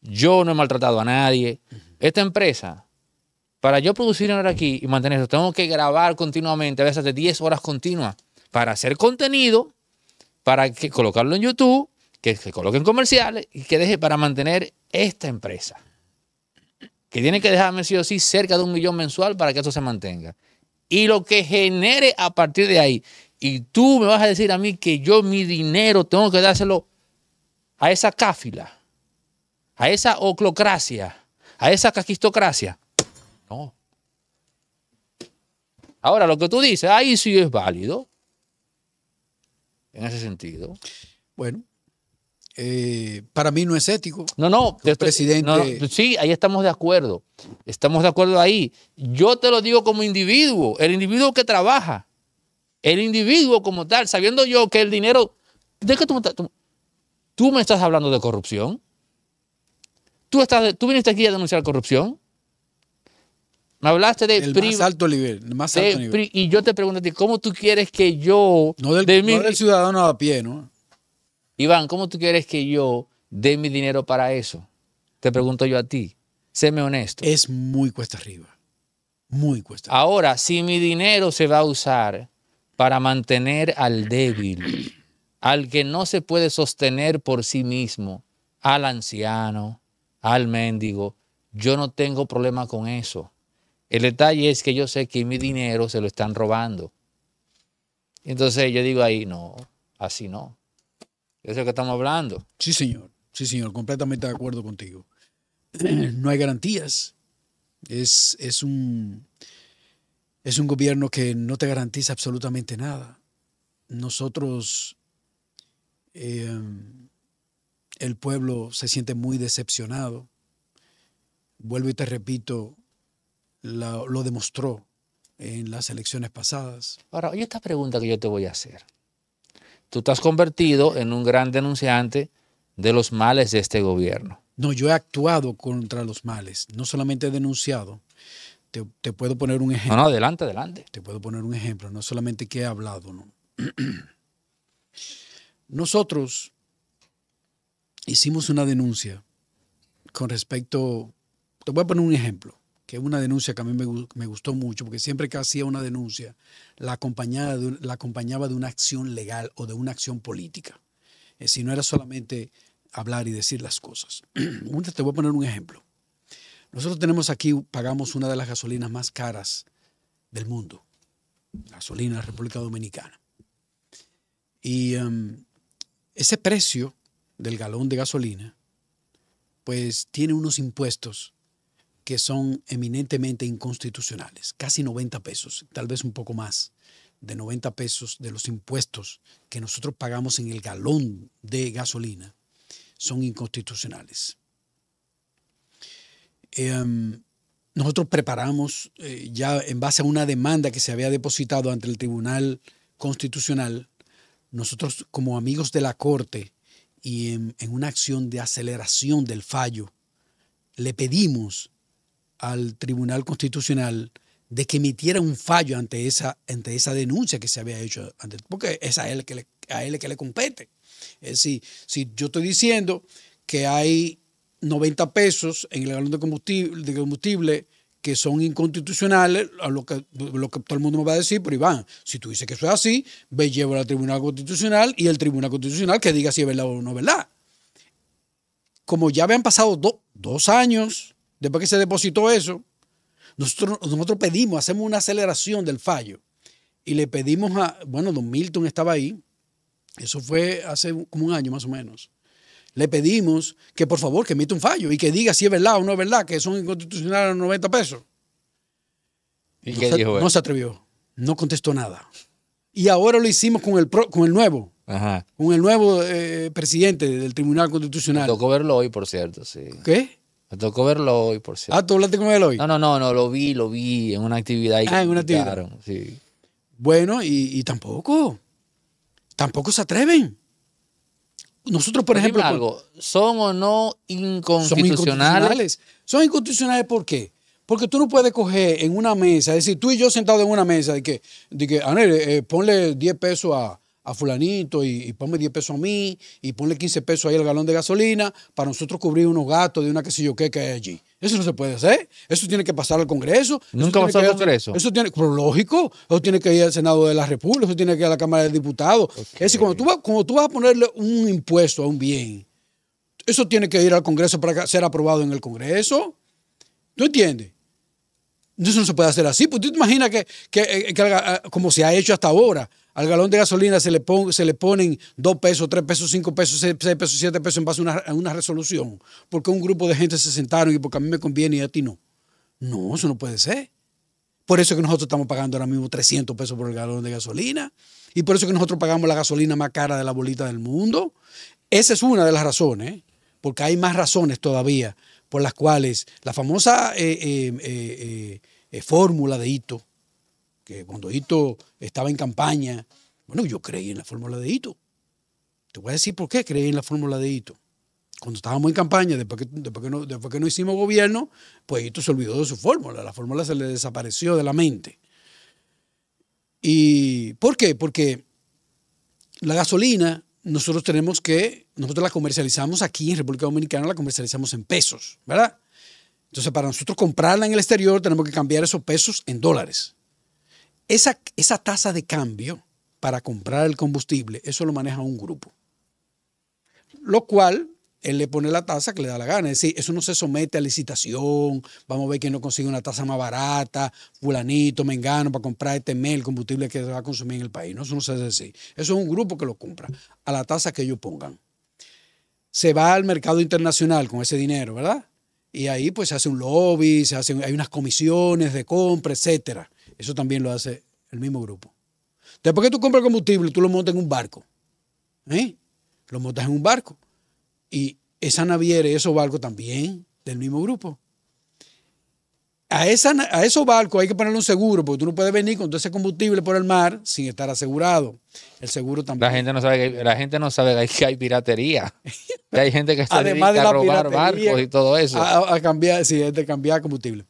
Yo no he maltratado a nadie. Esta empresa, para yo producir ahora aquí y mantenerlo, tengo que grabar continuamente, a veces de 10 horas continuas, para hacer contenido, para que, colocarlo en YouTube, que se coloquen comerciales y que deje para mantener esta empresa. Que tiene que dejarme sí o sí cerca de un millón mensual para que eso se mantenga y lo que genere a partir de ahí. Y tú me vas a decir a mí que yo mi dinero tengo que dárselo a esa cáfila, a esa oclocracia, a esa caquistocracia. No. Ahora, lo que tú dices, ahí sí es válido. En ese sentido. Bueno, eh, para mí no es ético. No, no, presidente. sí, ahí estamos de acuerdo. Estamos de acuerdo ahí. Yo te lo digo como individuo, el individuo que trabaja, el individuo como tal, sabiendo yo que el dinero. ¿De qué tú, me estás hablando de corrupción? ¿Tú, estás, tú viniste aquí a denunciar corrupción? Me hablaste de... El más alto nivel, más alto nivel. Y yo te pregunto ¿cómo tú quieres que yo... No no del ciudadano a pie, ¿no? Iván, ¿cómo tú quieres que yo dé mi dinero para eso? Te pregunto yo a ti. Séme honesto. Es muy cuesta arriba. Muy cuesta. Arriba. Ahora, si mi dinero se va a usar para mantener al débil, al que no se puede sostener por sí mismo, al anciano, al mendigo, yo no tengo problema con eso. El detalle es que yo sé que mi dinero se lo están robando. Entonces yo digo ahí, no, así no. Eso es lo que estamos hablando. Sí, señor. Sí, señor. Completamente de acuerdo contigo. <clears throat> No hay garantías. Es, es, un, es un gobierno que no te garantiza absolutamente nada. Nosotros, eh, el pueblo se siente muy decepcionado. Vuelvo y te repito, lo demostró en las elecciones pasadas. Ahora, oye esta pregunta que yo te voy a hacer tú te has convertido en un gran denunciante de los males de este gobierno. No, yo he actuado contra los males, no solamente he denunciado. Te, puedo poner un ejemplo. No, no, adelante, adelante. Te puedo poner un ejemplo, no solamente que he hablado. <clears throat> Nosotros hicimos una denuncia con respecto, te voy a poner un ejemplo que es una denuncia que a mí me, gustó mucho, porque siempre que hacía una denuncia, la, acompañaba de, una acción legal o de una acción política. Es eh, decir, no era solamente hablar y decir las cosas. <clears throat> Te voy a poner un ejemplo. Nosotros tenemos aquí, pagamos una de las gasolinas más caras del mundo, gasolina de la República Dominicana. Y em, ese precio del galón de gasolina, pues tiene unos impuestos que son eminentemente inconstitucionales, casi 90 pesos, tal vez un poco más de 90 pesos de los impuestos que nosotros pagamos en el galón de gasolina, son inconstitucionales. Em, nosotros preparamos eh, ya en base a una demanda que se había depositado ante el Tribunal Constitucional, nosotros como amigos de la Corte y en, en una acción de aceleración del fallo, le pedimos al Tribunal Constitucional de que emitiera un fallo ante esa, ante esa denuncia que se había hecho antes, porque es a él que a él que le compete. Es decir, si yo estoy diciendo que hay 90 pesos en el galón de combustible, que son inconstitucionales, a lo que, lo que todo el mundo me va a decir, pero Iván, si tú dices que eso es así, ve llevo al Tribunal Constitucional y el Tribunal Constitucional que diga si es verdad o no es verdad. Como ya habían pasado dos años Después que se depositó eso, nosotros, pedimos, hacemos una aceleración del fallo y le pedimos a, bueno, don Milton estaba ahí, eso fue hace como un año más o menos. Le pedimos que por favor que emite un fallo y que diga si es verdad o no es verdad, que son inconstitucionales los 90 pesos. ¿Y no, qué dijo él? no se atrevió, no contestó nada. Y ahora lo hicimos con el, con el nuevo, con el nuevo eh, presidente del Tribunal Constitucional. tocó verlo hoy, por cierto, sí. ¿Qué? Me tocó verlo hoy, por cierto. Ah, ¿tú hablaste con él hoy? No, no, no, no, lo vi, lo vi en una actividad. ah, en una actividad. Sí. Bueno, y, tampoco, tampoco se atreven. Nosotros, por ejemplo... Algo, ¿Son o no inconstitucionales? Son inconstitucionales. por qué? Porque tú no puedes coger en una mesa, es decir, tú y yo sentados en una mesa, de que, de que Anel, eh, ponle 10 pesos a, a fulanito y, y ponme 10 pesos a mí y ponle 15 pesos ahí al galón de gasolina para nosotros cubrir unos gastos de una que sé yo qué que hay allí. Eso no se puede hacer. Eso tiene que pasar al Congreso. Nunca pasar al Congreso. Eso tiene, pero lógico, eso tiene que ir al Senado de la República, eso tiene que ir a la Cámara de Diputados. Es decir, cuando tú, vas, cuando tú vas a ponerle un impuesto a un bien, eso tiene que ir al Congreso para ser aprobado en el Congreso. ¿Tú entiendes? Eso no se puede hacer así. Pues tú te imaginas que, eh, eh, como se ha hecho hasta ahora, al galón de gasolina se le, ponen 2 pesos, 3 pesos, 5 pesos, 6 pesos, 7 pesos en base a una, resolución. Porque un grupo de gente se sentaron y porque a mí me conviene y a ti no. No, eso no puede ser. Por eso es que nosotros estamos pagando ahora mismo 300 pesos por el galón de gasolina. Y por eso es que nosotros pagamos la gasolina más cara de la bolita del mundo. Esa es una de las razones, porque hay más razones todavía por las cuales la famosa eh, eh, eh, fórmula de hito, que cuando Hito estaba en campaña, bueno, yo creí en la fórmula de Hito. Te voy a decir por qué creí en la fórmula de Hito. Cuando estábamos en campaña, después que, después que, no, no hicimos gobierno, pues Hito se olvidó de su fórmula. La fórmula se le desapareció de la mente. ¿Y por qué? Porque la gasolina nosotros tenemos que, nosotros la comercializamos aquí en República Dominicana, la comercializamos en pesos, ¿verdad? Entonces, para nosotros comprarla en el exterior, tenemos que cambiar esos pesos en dólares. Esa, tasa de cambio para comprar el combustible, eso lo maneja un grupo. Lo cual él le pone la tasa que le da la gana. Es decir, eso no se somete a licitación, vamos a ver quién no consigue una tasa más barata, fulanito, mengano, para comprar este mes el combustible que se va a consumir en el país. No, eso no se hace así. Eso es un grupo que lo compra a la tasa que ellos pongan. Se va al mercado internacional con ese dinero, ¿verdad? Y ahí pues se hace un lobby, se hay unas comisiones de compra, etcétera. Eso también lo hace el mismo grupo. Después que tú compras combustible, tú lo montas en un barco. ¿eh? Lo montas en un barco. Y esa naviera y esos barcos también del mismo grupo. A, esa, esos barcos hay que ponerle un seguro, porque tú no puedes venir con todo ese combustible por el mar sin estar asegurado. El seguro también. La gente no sabe que, la gente no sabe que hay piratería. <laughs> que hay gente que está Además de a robar barcos y todo eso. A, cambiar, sí, de cambiar combustible.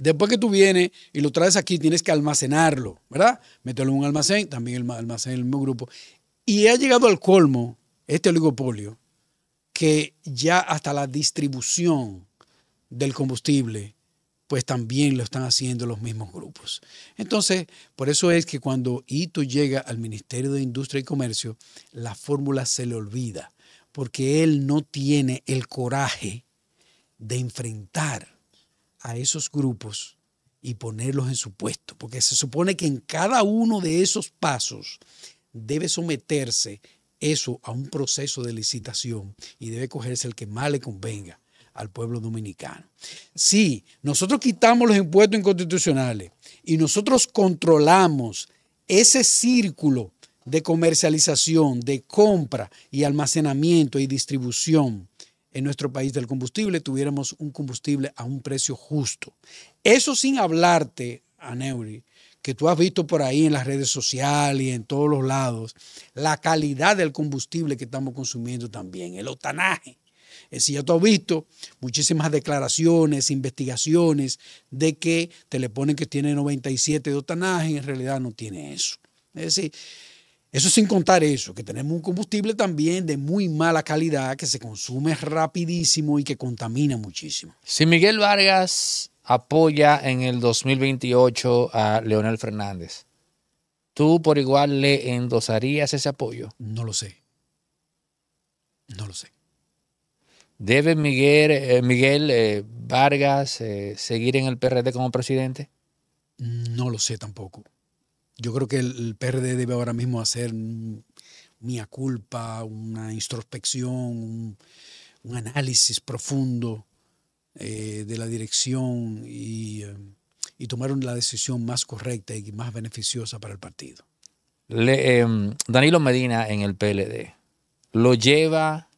Después que tú vienes y lo traes aquí, tienes que almacenarlo, ¿verdad? Mételo en un almacén, también el almacén el mismo grupo. Y ha llegado al colmo este oligopolio que ya hasta la distribución del combustible, pues también lo están haciendo los mismos grupos. Entonces, por eso es que cuando Ito llega al Ministerio de Industria y Comercio, la fórmula se le olvida, porque él no tiene el coraje de enfrentar a esos grupos y ponerlos en su puesto, porque se supone que en cada uno de esos pasos debe someterse eso a un proceso de licitación y debe cogerse el que más le convenga al pueblo dominicano. Si nosotros quitamos los impuestos inconstitucionales y nosotros controlamos ese círculo de comercialización, de compra y almacenamiento y distribución en nuestro país del combustible, tuviéramos un combustible a un precio justo. Eso sin hablarte, Aneuri, que tú has visto por ahí en las redes sociales y en todos los lados, la calidad del combustible que estamos consumiendo también, el otanaje Es decir, ya tú has visto muchísimas declaraciones, investigaciones de que te le ponen que tiene 97 de otanaje y en realidad no tiene eso. Es decir, eso sin contar eso, que tenemos un combustible también de muy mala calidad, que se consume rapidísimo y que contamina muchísimo. Si Miguel Vargas apoya en el 2028 a Leonel Fernández, ¿tú por igual le endosarías ese apoyo? No lo sé. No lo sé. ¿Debe Miguel, eh, eh, Vargas eh, seguir en el PRD como presidente? No lo sé tampoco. Yo creo que el, PRD debe ahora mismo hacer mía culpa, una introspección, un, análisis profundo eh, de la dirección y, eh, tomar la decisión más correcta y más beneficiosa para el partido. Em, Danilo Medina en el PLD lo lleva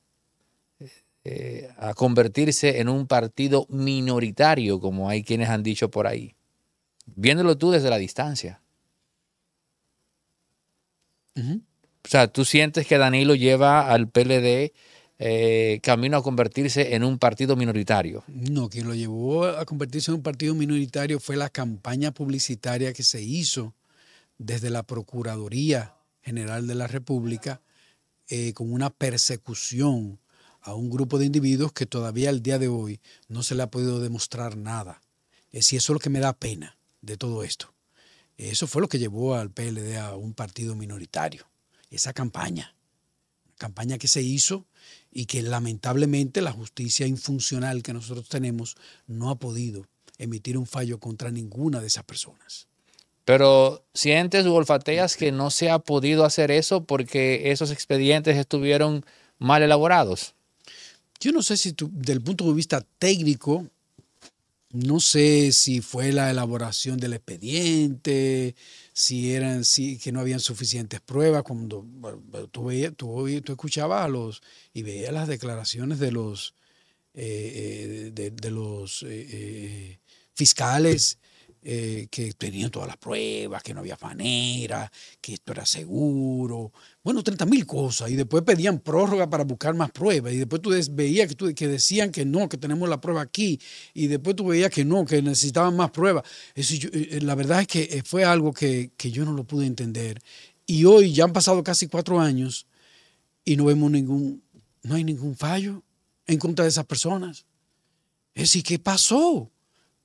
eh, a convertirse en un partido minoritario, como hay quienes han dicho por ahí, viéndolo tú desde la distancia. O sea, tú sientes que Danilo lleva al PLD eh, camino a convertirse en un partido minoritario. No, quien lo llevó a convertirse en un partido minoritario fue la campaña publicitaria que se hizo desde la Procuraduría General de la República eh, con una persecución a un grupo de individuos que todavía al día de hoy no se le ha podido demostrar nada. Es eh, y eso es lo que me da pena de todo esto. Eso fue lo que llevó al PLD a un partido minoritario, esa campaña, campaña que se hizo y que lamentablemente la justicia infuncional que nosotros tenemos no ha podido emitir un fallo contra ninguna de esas personas. Pero sientes o olfateas que no se ha podido hacer eso porque esos expedientes estuvieron mal elaborados. Yo no sé si tú, del punto de vista técnico no sé si fue la elaboración del expediente, si eran, si, que no habían suficientes pruebas. Cuando tú, escuchabas a los y veías las declaraciones de los, eh, eh, de, los eh, fiscales eh, que tenían todas las pruebas, que no había manera, que esto era seguro, bueno, 30 mil cosas, y después pedían prórroga para buscar más pruebas, y después tú veías que, tú, que decían que no, que tenemos la prueba aquí, y después tú veías que no, que necesitaban más pruebas. Eh, la verdad es que eh, fue algo que, que yo no lo pude entender, y hoy ya han pasado casi cuatro años y no vemos ningún, no hay ningún fallo en contra de esas personas. Es decir, ¿qué pasó?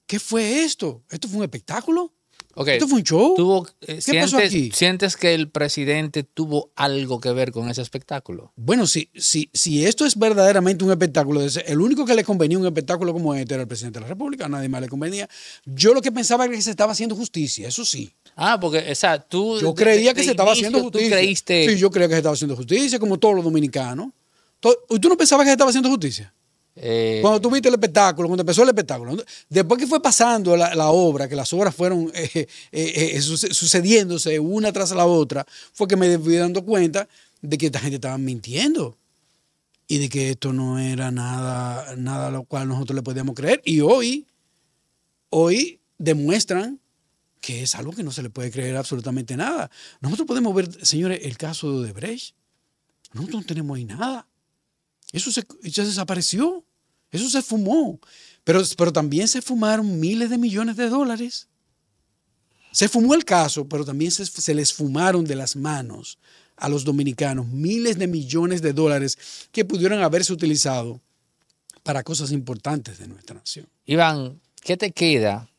¿qué fue esto? ¿Esto fue un espectáculo? ¿Esto fue un show? Eh, ¿Qué sientes, pasó aquí? ¿Sientes que el presidente tuvo algo que ver con ese espectáculo? Bueno, si, si, si esto es verdaderamente un espectáculo, el único que le convenía un espectáculo como este era el presidente de la República, a nadie más le convenía. Yo lo que pensaba era que se estaba haciendo justicia, eso sí. Ah, porque, o sea, tú. Yo creía que se estaba haciendo justicia. ¿Tú creíste? Sí, yo creía que se estaba haciendo justicia, como todos los dominicanos. ¿Tú no pensabas que se estaba haciendo justicia? Eh, cuando tú viste el espectáculo, cuando empezó el espectáculo, después que fue pasando la, obra, que las obras fueron eh, eh, sucediéndose una tras la otra, fue que me fui dando cuenta de que esta gente estaba mintiendo y de que esto no era nada, nada a lo cual nosotros le podíamos creer. Y hoy, hoy demuestran que es algo que no se le puede creer absolutamente nada. Nosotros podemos ver, señores, el caso de Odebrecht. Nosotros no tenemos ahí nada. Eso se, ya desapareció. Eso se fumó. Pero, pero también se fumaron miles de millones de dólares. Se fumó el caso, pero también se, se les fumaron de las manos a los dominicanos miles de millones de dólares que pudieron haberse utilizado para cosas importantes de nuestra nación. Iván, ¿qué te queda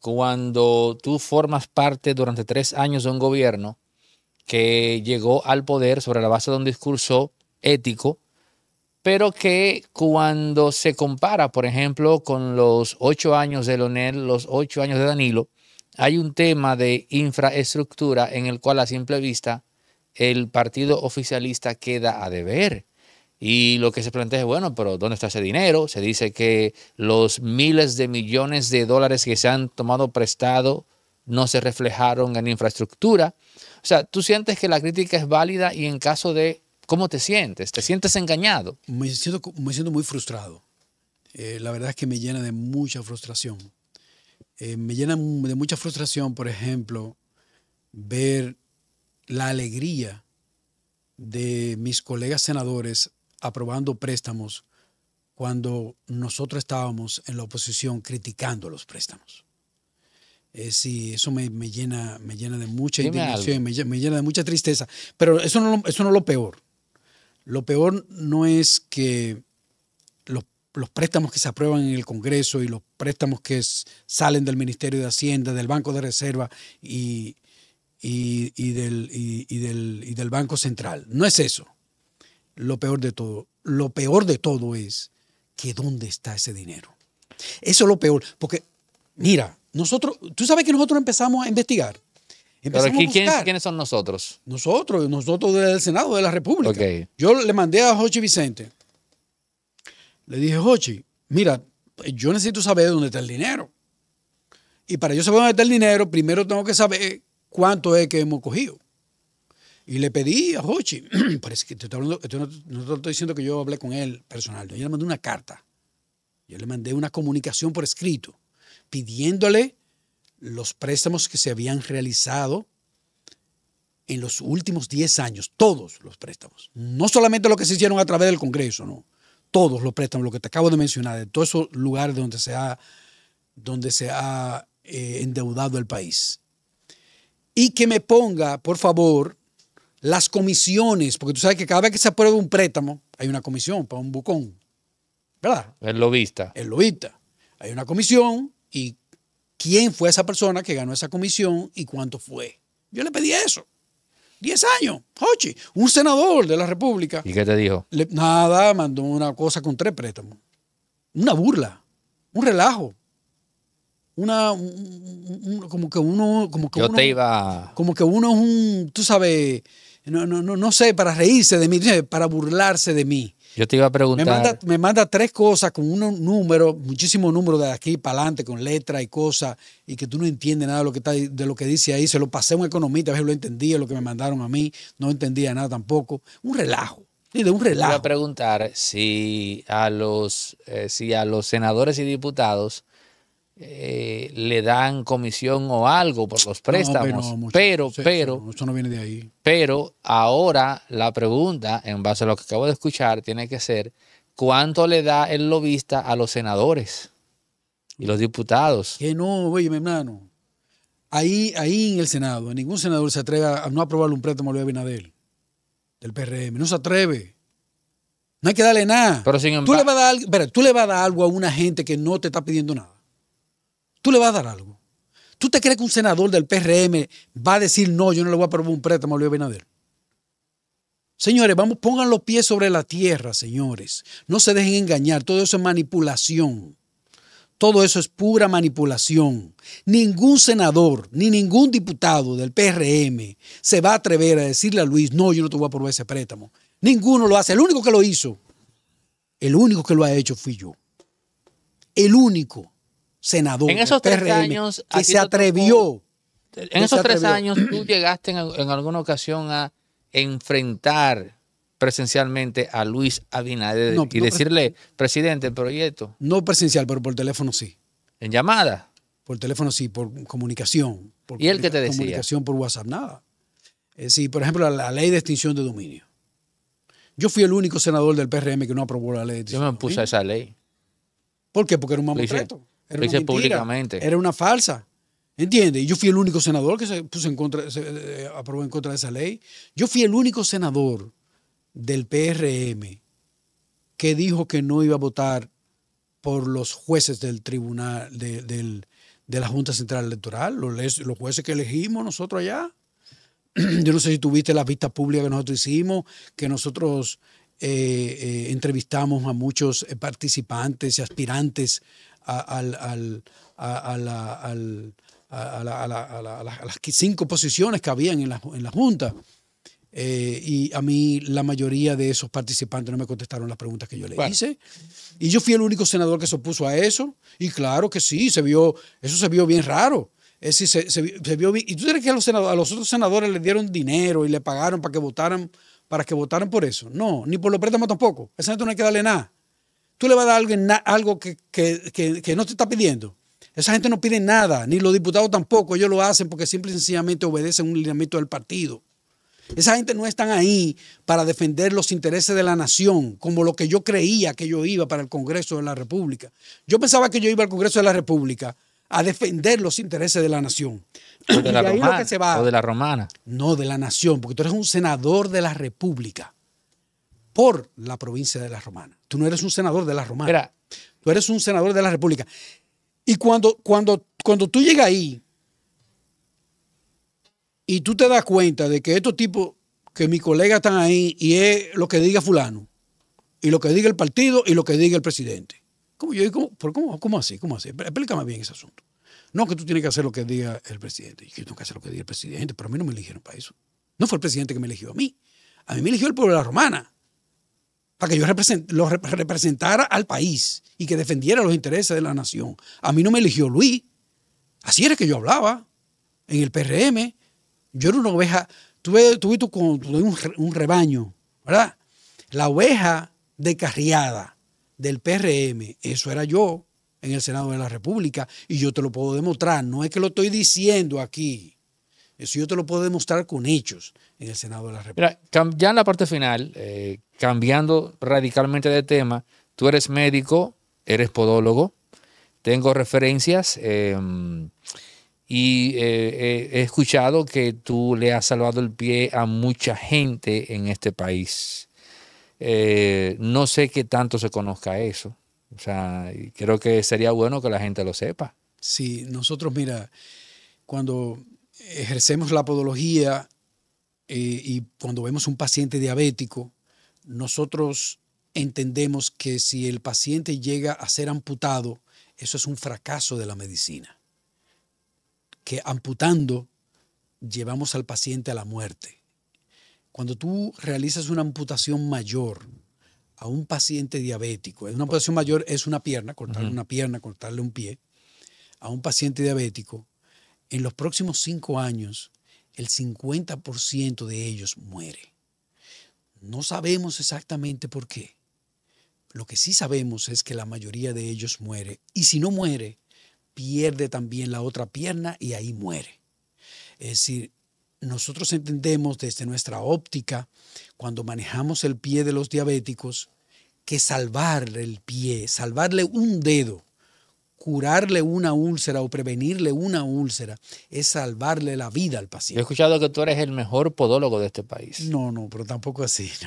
cuando tú formas parte durante tres años de un gobierno que llegó al poder sobre la base de un discurso ético, pero que cuando se compara, por ejemplo, con los ocho años de Leonel, los ocho años de Danilo, hay un tema de infraestructura en el cual a simple vista el partido oficialista queda a deber. Y lo que se plantea es, bueno, pero ¿dónde está ese dinero? Se dice que los miles de millones de dólares que se han tomado prestado no se reflejaron en infraestructura. O sea, tú sientes que la crítica es válida y en caso de ¿Cómo te sientes? ¿Te sientes engañado? Me siento, me siento muy frustrado. Eh, la verdad es que me llena de mucha frustración. Eh, me llena de mucha frustración, por ejemplo, ver la alegría de mis colegas senadores aprobando préstamos cuando nosotros estábamos en la oposición criticando los préstamos. Eh, sí, eso me, llena, me llena de mucha indignación, me, llena de mucha tristeza. Pero eso eso no es lo peor. Lo peor no es que los, préstamos que se aprueban en el Congreso y los préstamos que salen del Ministerio de Hacienda, del Banco de Reserva y, del, del, y del Banco Central. No es eso. Lo peor de todo. Lo peor de todo es que dónde está ese dinero. Eso es lo peor. Porque, mira, nosotros, tú sabes que nosotros empezamos a investigar pero aquí, ¿quiénes son nosotros? Nosotros, nosotros del Senado, de la República. Yo le mandé a Jochi Vicente. Le dije, Jochi, mira, yo necesito saber dónde está el dinero. Y para yo saber dónde está el dinero, primero tengo que saber cuánto es que hemos cogido. Y le pedí a Hochi, <clears throat> parece que estoy no, estoy diciendo que yo hablé con él personal, yo le mandé una carta, yo le mandé una comunicación por escrito, pidiéndole los préstamos que se habían realizado en los últimos 10 años, todos los préstamos, no solamente los que se hicieron a través del Congreso, no, todos los préstamos, lo que te acabo de mencionar, de todos esos lugares donde se ha, donde se ha eh, endeudado el país. Y que me ponga, por favor, las comisiones, porque tú sabes que cada vez que se aprueba un préstamo, hay una comisión para un bucón, ¿verdad? El lobista. El lobista. Hay una comisión y quién fue esa persona que ganó esa comisión y cuánto fue. Yo le pedí eso. Diez años, Hochi, un senador de la República. ¿Y qué te dijo? nada, mandó una cosa con tres préstamos. Una burla, un relajo. Una, como que uno, como que Yo te iba... como que uno es un, tú sabes, no, no, no sé, para reírse de mí, para burlarse de mí. Yo te iba a preguntar. Me manda, tres cosas con un número, muchísimos números de aquí para adelante, con letras y cosas, y que tú no entiendes nada de lo que, dice ahí. Se lo pasé a un economista, a veces lo entendía, lo que me mandaron a mí, no entendía nada tampoco. Un relajo. Sí, de un relajo. Te iba a preguntar si a los, eh, si a los senadores y diputados eh, le dan comisión o algo por los préstamos. pero, pero, eso no, viene de ahí. Pero ahora la pregunta, en base a lo que acabo de escuchar, tiene que ser cuánto le da el lobista a los senadores y los diputados. Que no, oye, mi hermano. Ahí, ahí en el Senado, ningún senador se atreve a no aprobarle un préstamo a Luis Abinadel del PRM. No se atreve. No hay que darle nada. Pero sin Tú le tú le vas a dar algo a una gente que no te está pidiendo nada le va a dar algo. ¿Tú te crees que un senador del PRM va a decir no, yo no le voy a aprobar un préstamo a Luis Abinader? Señores, vamos, pongan los pies sobre la tierra, señores. No se dejen engañar. Todo eso es manipulación. Todo eso es pura manipulación. Ningún senador ni ningún diputado del PRM se va a atrever a decirle a Luis, no, yo no te voy a aprobar ese préstamo. Ninguno lo hace. El único que lo hizo, el único que lo ha hecho fui yo. El único senador. En esos tres años. Que se atrevió. en esos tres años, tú llegaste en, alguna ocasión a enfrentar presencialmente a Luis Abinader y decirle, presidente, el proyecto. No presencial, pero por teléfono sí. ¿En llamada? Por teléfono sí, por comunicación. Por ¿Y él qué te decía? Comunicación por WhatsApp, nada. Es eh, decir, por ejemplo, la, ley de extinción de dominio. Yo fui el único senador del PRM que no aprobó la ley de extinción. Yo me opuse a esa ley. ¿Por qué? Porque era un mamotreto. Era una públicamente. Era una falsa. ¿Entiendes? Yo fui el único senador que se en contra, eh, aprobó en contra de esa ley. Yo fui el único senador del PRM que dijo que no iba a votar por los jueces del tribunal, de, la Junta Central Electoral, los, jueces que elegimos nosotros allá. <clears throat> Yo no sé si tuviste la vistas pública que nosotros hicimos, que nosotros eh, eh, entrevistamos a muchos participantes y aspirantes a las cinco posiciones que habían en la, Junta. Eh, y a mí la mayoría de esos participantes no me contestaron las preguntas que yo le hice. Y yo fui el único senador que se opuso a eso. Y claro que sí, se vio, eso se vio bien raro. se, vio ¿Y tú crees que a los, otros senadores les dieron dinero y le pagaron para que votaran, para que votaran por eso? No, ni por los préstamos tampoco. ese senador no hay que darle nada. Tú le vas a dar algo que, no te está pidiendo. Esa gente no pide nada, ni los diputados tampoco. Ellos lo hacen porque simple y sencillamente obedecen un lineamiento del partido. Esa gente no están ahí para defender los intereses de la nación, como lo que yo creía que yo iba para el Congreso de la República. Yo pensaba que yo iba al Congreso de la República a defender los intereses de la nación. de la romana. No, de la nación, porque tú eres un senador de la República por la provincia de La Romana. Tú no eres un senador de La Romana. tú eres un senador de la República. Y cuando, cuando, cuando tú llegas ahí y tú te das cuenta de que estos tipos, que mis colegas están ahí y es lo que diga fulano, y lo que diga el partido y lo que diga el presidente. ¿Cómo, yo, cómo así? ¿Cómo así? Explícame bien ese asunto. No que tú tienes que hacer lo que diga el presidente. Yo tengo que hacer lo que diga el presidente, pero a mí no me eligieron para eso. No fue el presidente que me eligió a mí. A mí me eligió el pueblo de la Romana para que yo lo representara al país y que defendiera los intereses de la nación. A mí no me eligió Luis. Así era que yo hablaba en el PRM. Yo era una oveja, tuve, un, un, rebaño, ¿verdad? La oveja descarriada del PRM, eso era yo en el Senado de la República y yo te lo puedo demostrar. No es que lo estoy diciendo aquí. Eso yo te lo puedo demostrar con hechos en el Senado de la República. Mira, ya en la parte final, eh, cambiando radicalmente de tema, tú eres médico, eres podólogo, tengo referencias em, y eh, eh, he escuchado que tú le has salvado el pie a mucha gente en este país. no sé qué tanto se conozca eso. O sea, creo que sería bueno que la gente lo sepa. Sí, nosotros, mira, cuando ejercemos la podología eh, y cuando vemos un paciente diabético, nosotros entendemos que si el paciente llega a ser amputado, eso es un fracaso de la medicina. Que amputando llevamos al paciente a la muerte. Cuando tú realizas una amputación mayor a un paciente diabético, una amputación mayor es una pierna, cortarle una pierna, cortarle un pie, a un paciente diabético, en los próximos cinco años, el 50% de ellos muere. No sabemos exactamente por qué. Lo que sí sabemos es que la mayoría de ellos muere. Y si no muere, pierde también la otra pierna y ahí muere. Es decir, nosotros entendemos desde nuestra óptica, cuando manejamos el pie de los diabéticos, que salvarle el pie, salvarle un dedo curarle una úlcera o prevenirle una úlcera es salvarle la vida al paciente. he escuchado que tú eres el mejor podólogo de este país. No, no, pero tampoco así. <laughs>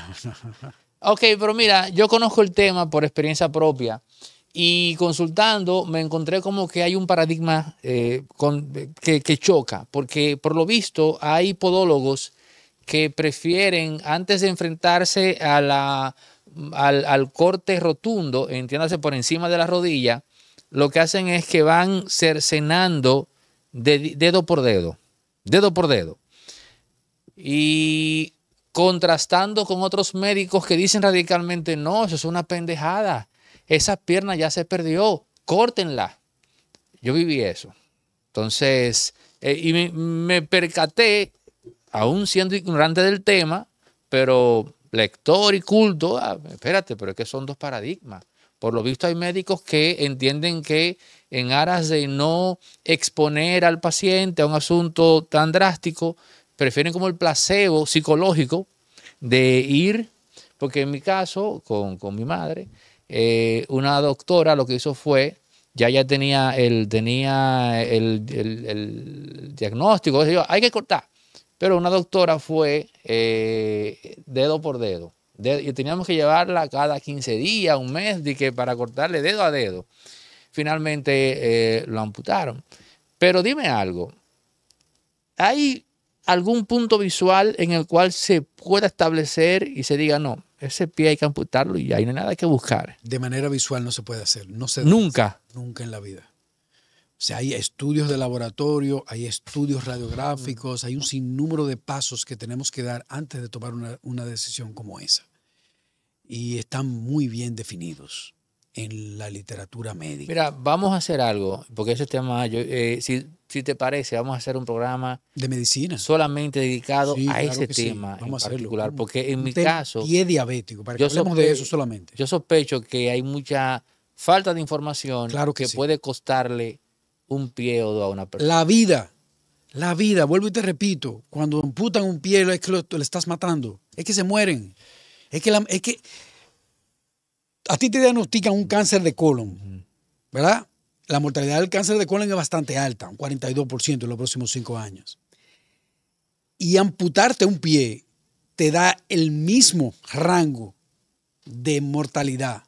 Ok, pero mira, yo conozco el tema por experiencia propia y consultando me encontré como que hay un paradigma eh, eh, que, choca, porque por lo visto hay podólogos que prefieren antes de enfrentarse al, al, corte rotundo, entiéndase por encima de la rodilla, lo que hacen es que van cercenando dedo por dedo, dedo por dedo. Y contrastando con otros médicos que dicen radicalmente, no, eso es una pendejada, esa pierna ya se perdió, córtenla. Yo viví eso. Entonces, eh, y me, percaté, aún siendo ignorante del tema, pero lector y culto, ah, espérate, pero es que son dos paradigmas. Por lo visto hay médicos que entienden que en aras de no exponer al paciente a un asunto tan drástico, prefieren como el placebo psicológico de ir, porque en mi caso, con, mi madre, eh, una doctora lo que hizo fue, ya ya tenía el, tenía el, diagnóstico, decía, hay que cortar, pero una doctora fue eh, dedo por dedo y teníamos que llevarla cada 15 días, un mes, que para cortarle dedo a dedo. Finalmente eh, lo amputaron. Pero dime algo, ¿hay algún punto visual en el cual se pueda establecer y se diga, no, ese pie hay que amputarlo y ahí no hay nada que buscar? De manera visual no se puede hacer, no se Nunca. nunca en la vida. O sea, hay estudios de laboratorio, hay estudios radiográficos, hay un sinnúmero de pasos que tenemos que dar antes de tomar una decisión como esa y están muy bien definidos en la literatura médica. Mira, vamos a hacer algo, porque ese tema, eh, si, te parece, vamos a hacer un programa de medicina solamente dedicado a ese tema vamos a particular, porque en mi caso... Y es diabético, para que hablemos de eso solamente. Yo sospecho que hay mucha falta de información que, puede costarle un pie o dos a una persona. La vida, la vida, vuelvo y te repito, cuando amputan un pie, es que lo estás matando, es que se mueren. Es que, a ti te diagnostican un cáncer de colon, ¿verdad? La mortalidad del cáncer de colon es bastante alta, un 42% en los próximos cinco años. Y amputarte un pie te da el mismo rango de mortalidad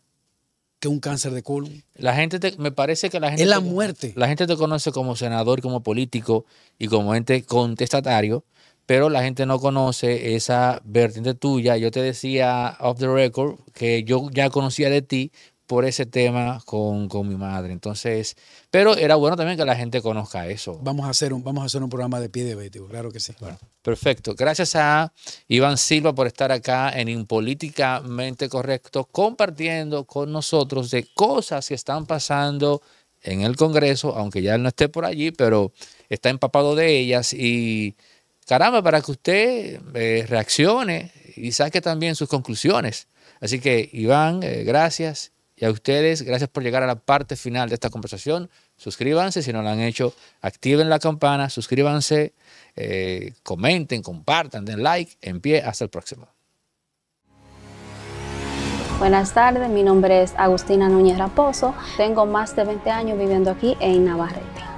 que un cáncer de colon. La gente me parece que la gente es la muerte. La gente te conoce como senador, como político y como ente contestatario, pero la gente no conoce esa vertiente tuya. Yo te decía off the record que yo ya conocía de ti por ese tema con, mi madre. Entonces, pero era bueno también que la gente conozca eso. Vamos a hacer un, vamos a hacer un programa de pie de bético, claro que sí. perfecto. Gracias a Iván Silva por estar acá en Impolíticamente Correcto, compartiendo con nosotros de cosas que están pasando en el Congreso, aunque ya él no esté por allí, pero está empapado de ellas y caramba, para que usted eh, reaccione y saque también sus conclusiones. Así que, Iván, eh, gracias. Y a ustedes, gracias por llegar a la parte final de esta conversación. Suscríbanse si no lo han hecho, activen la campana, suscríbanse, eh, comenten, compartan, den like, en pie, hasta el próximo. Buenas tardes, mi nombre es Agustina Núñez Raposo, tengo más de 20 años viviendo aquí en Navarre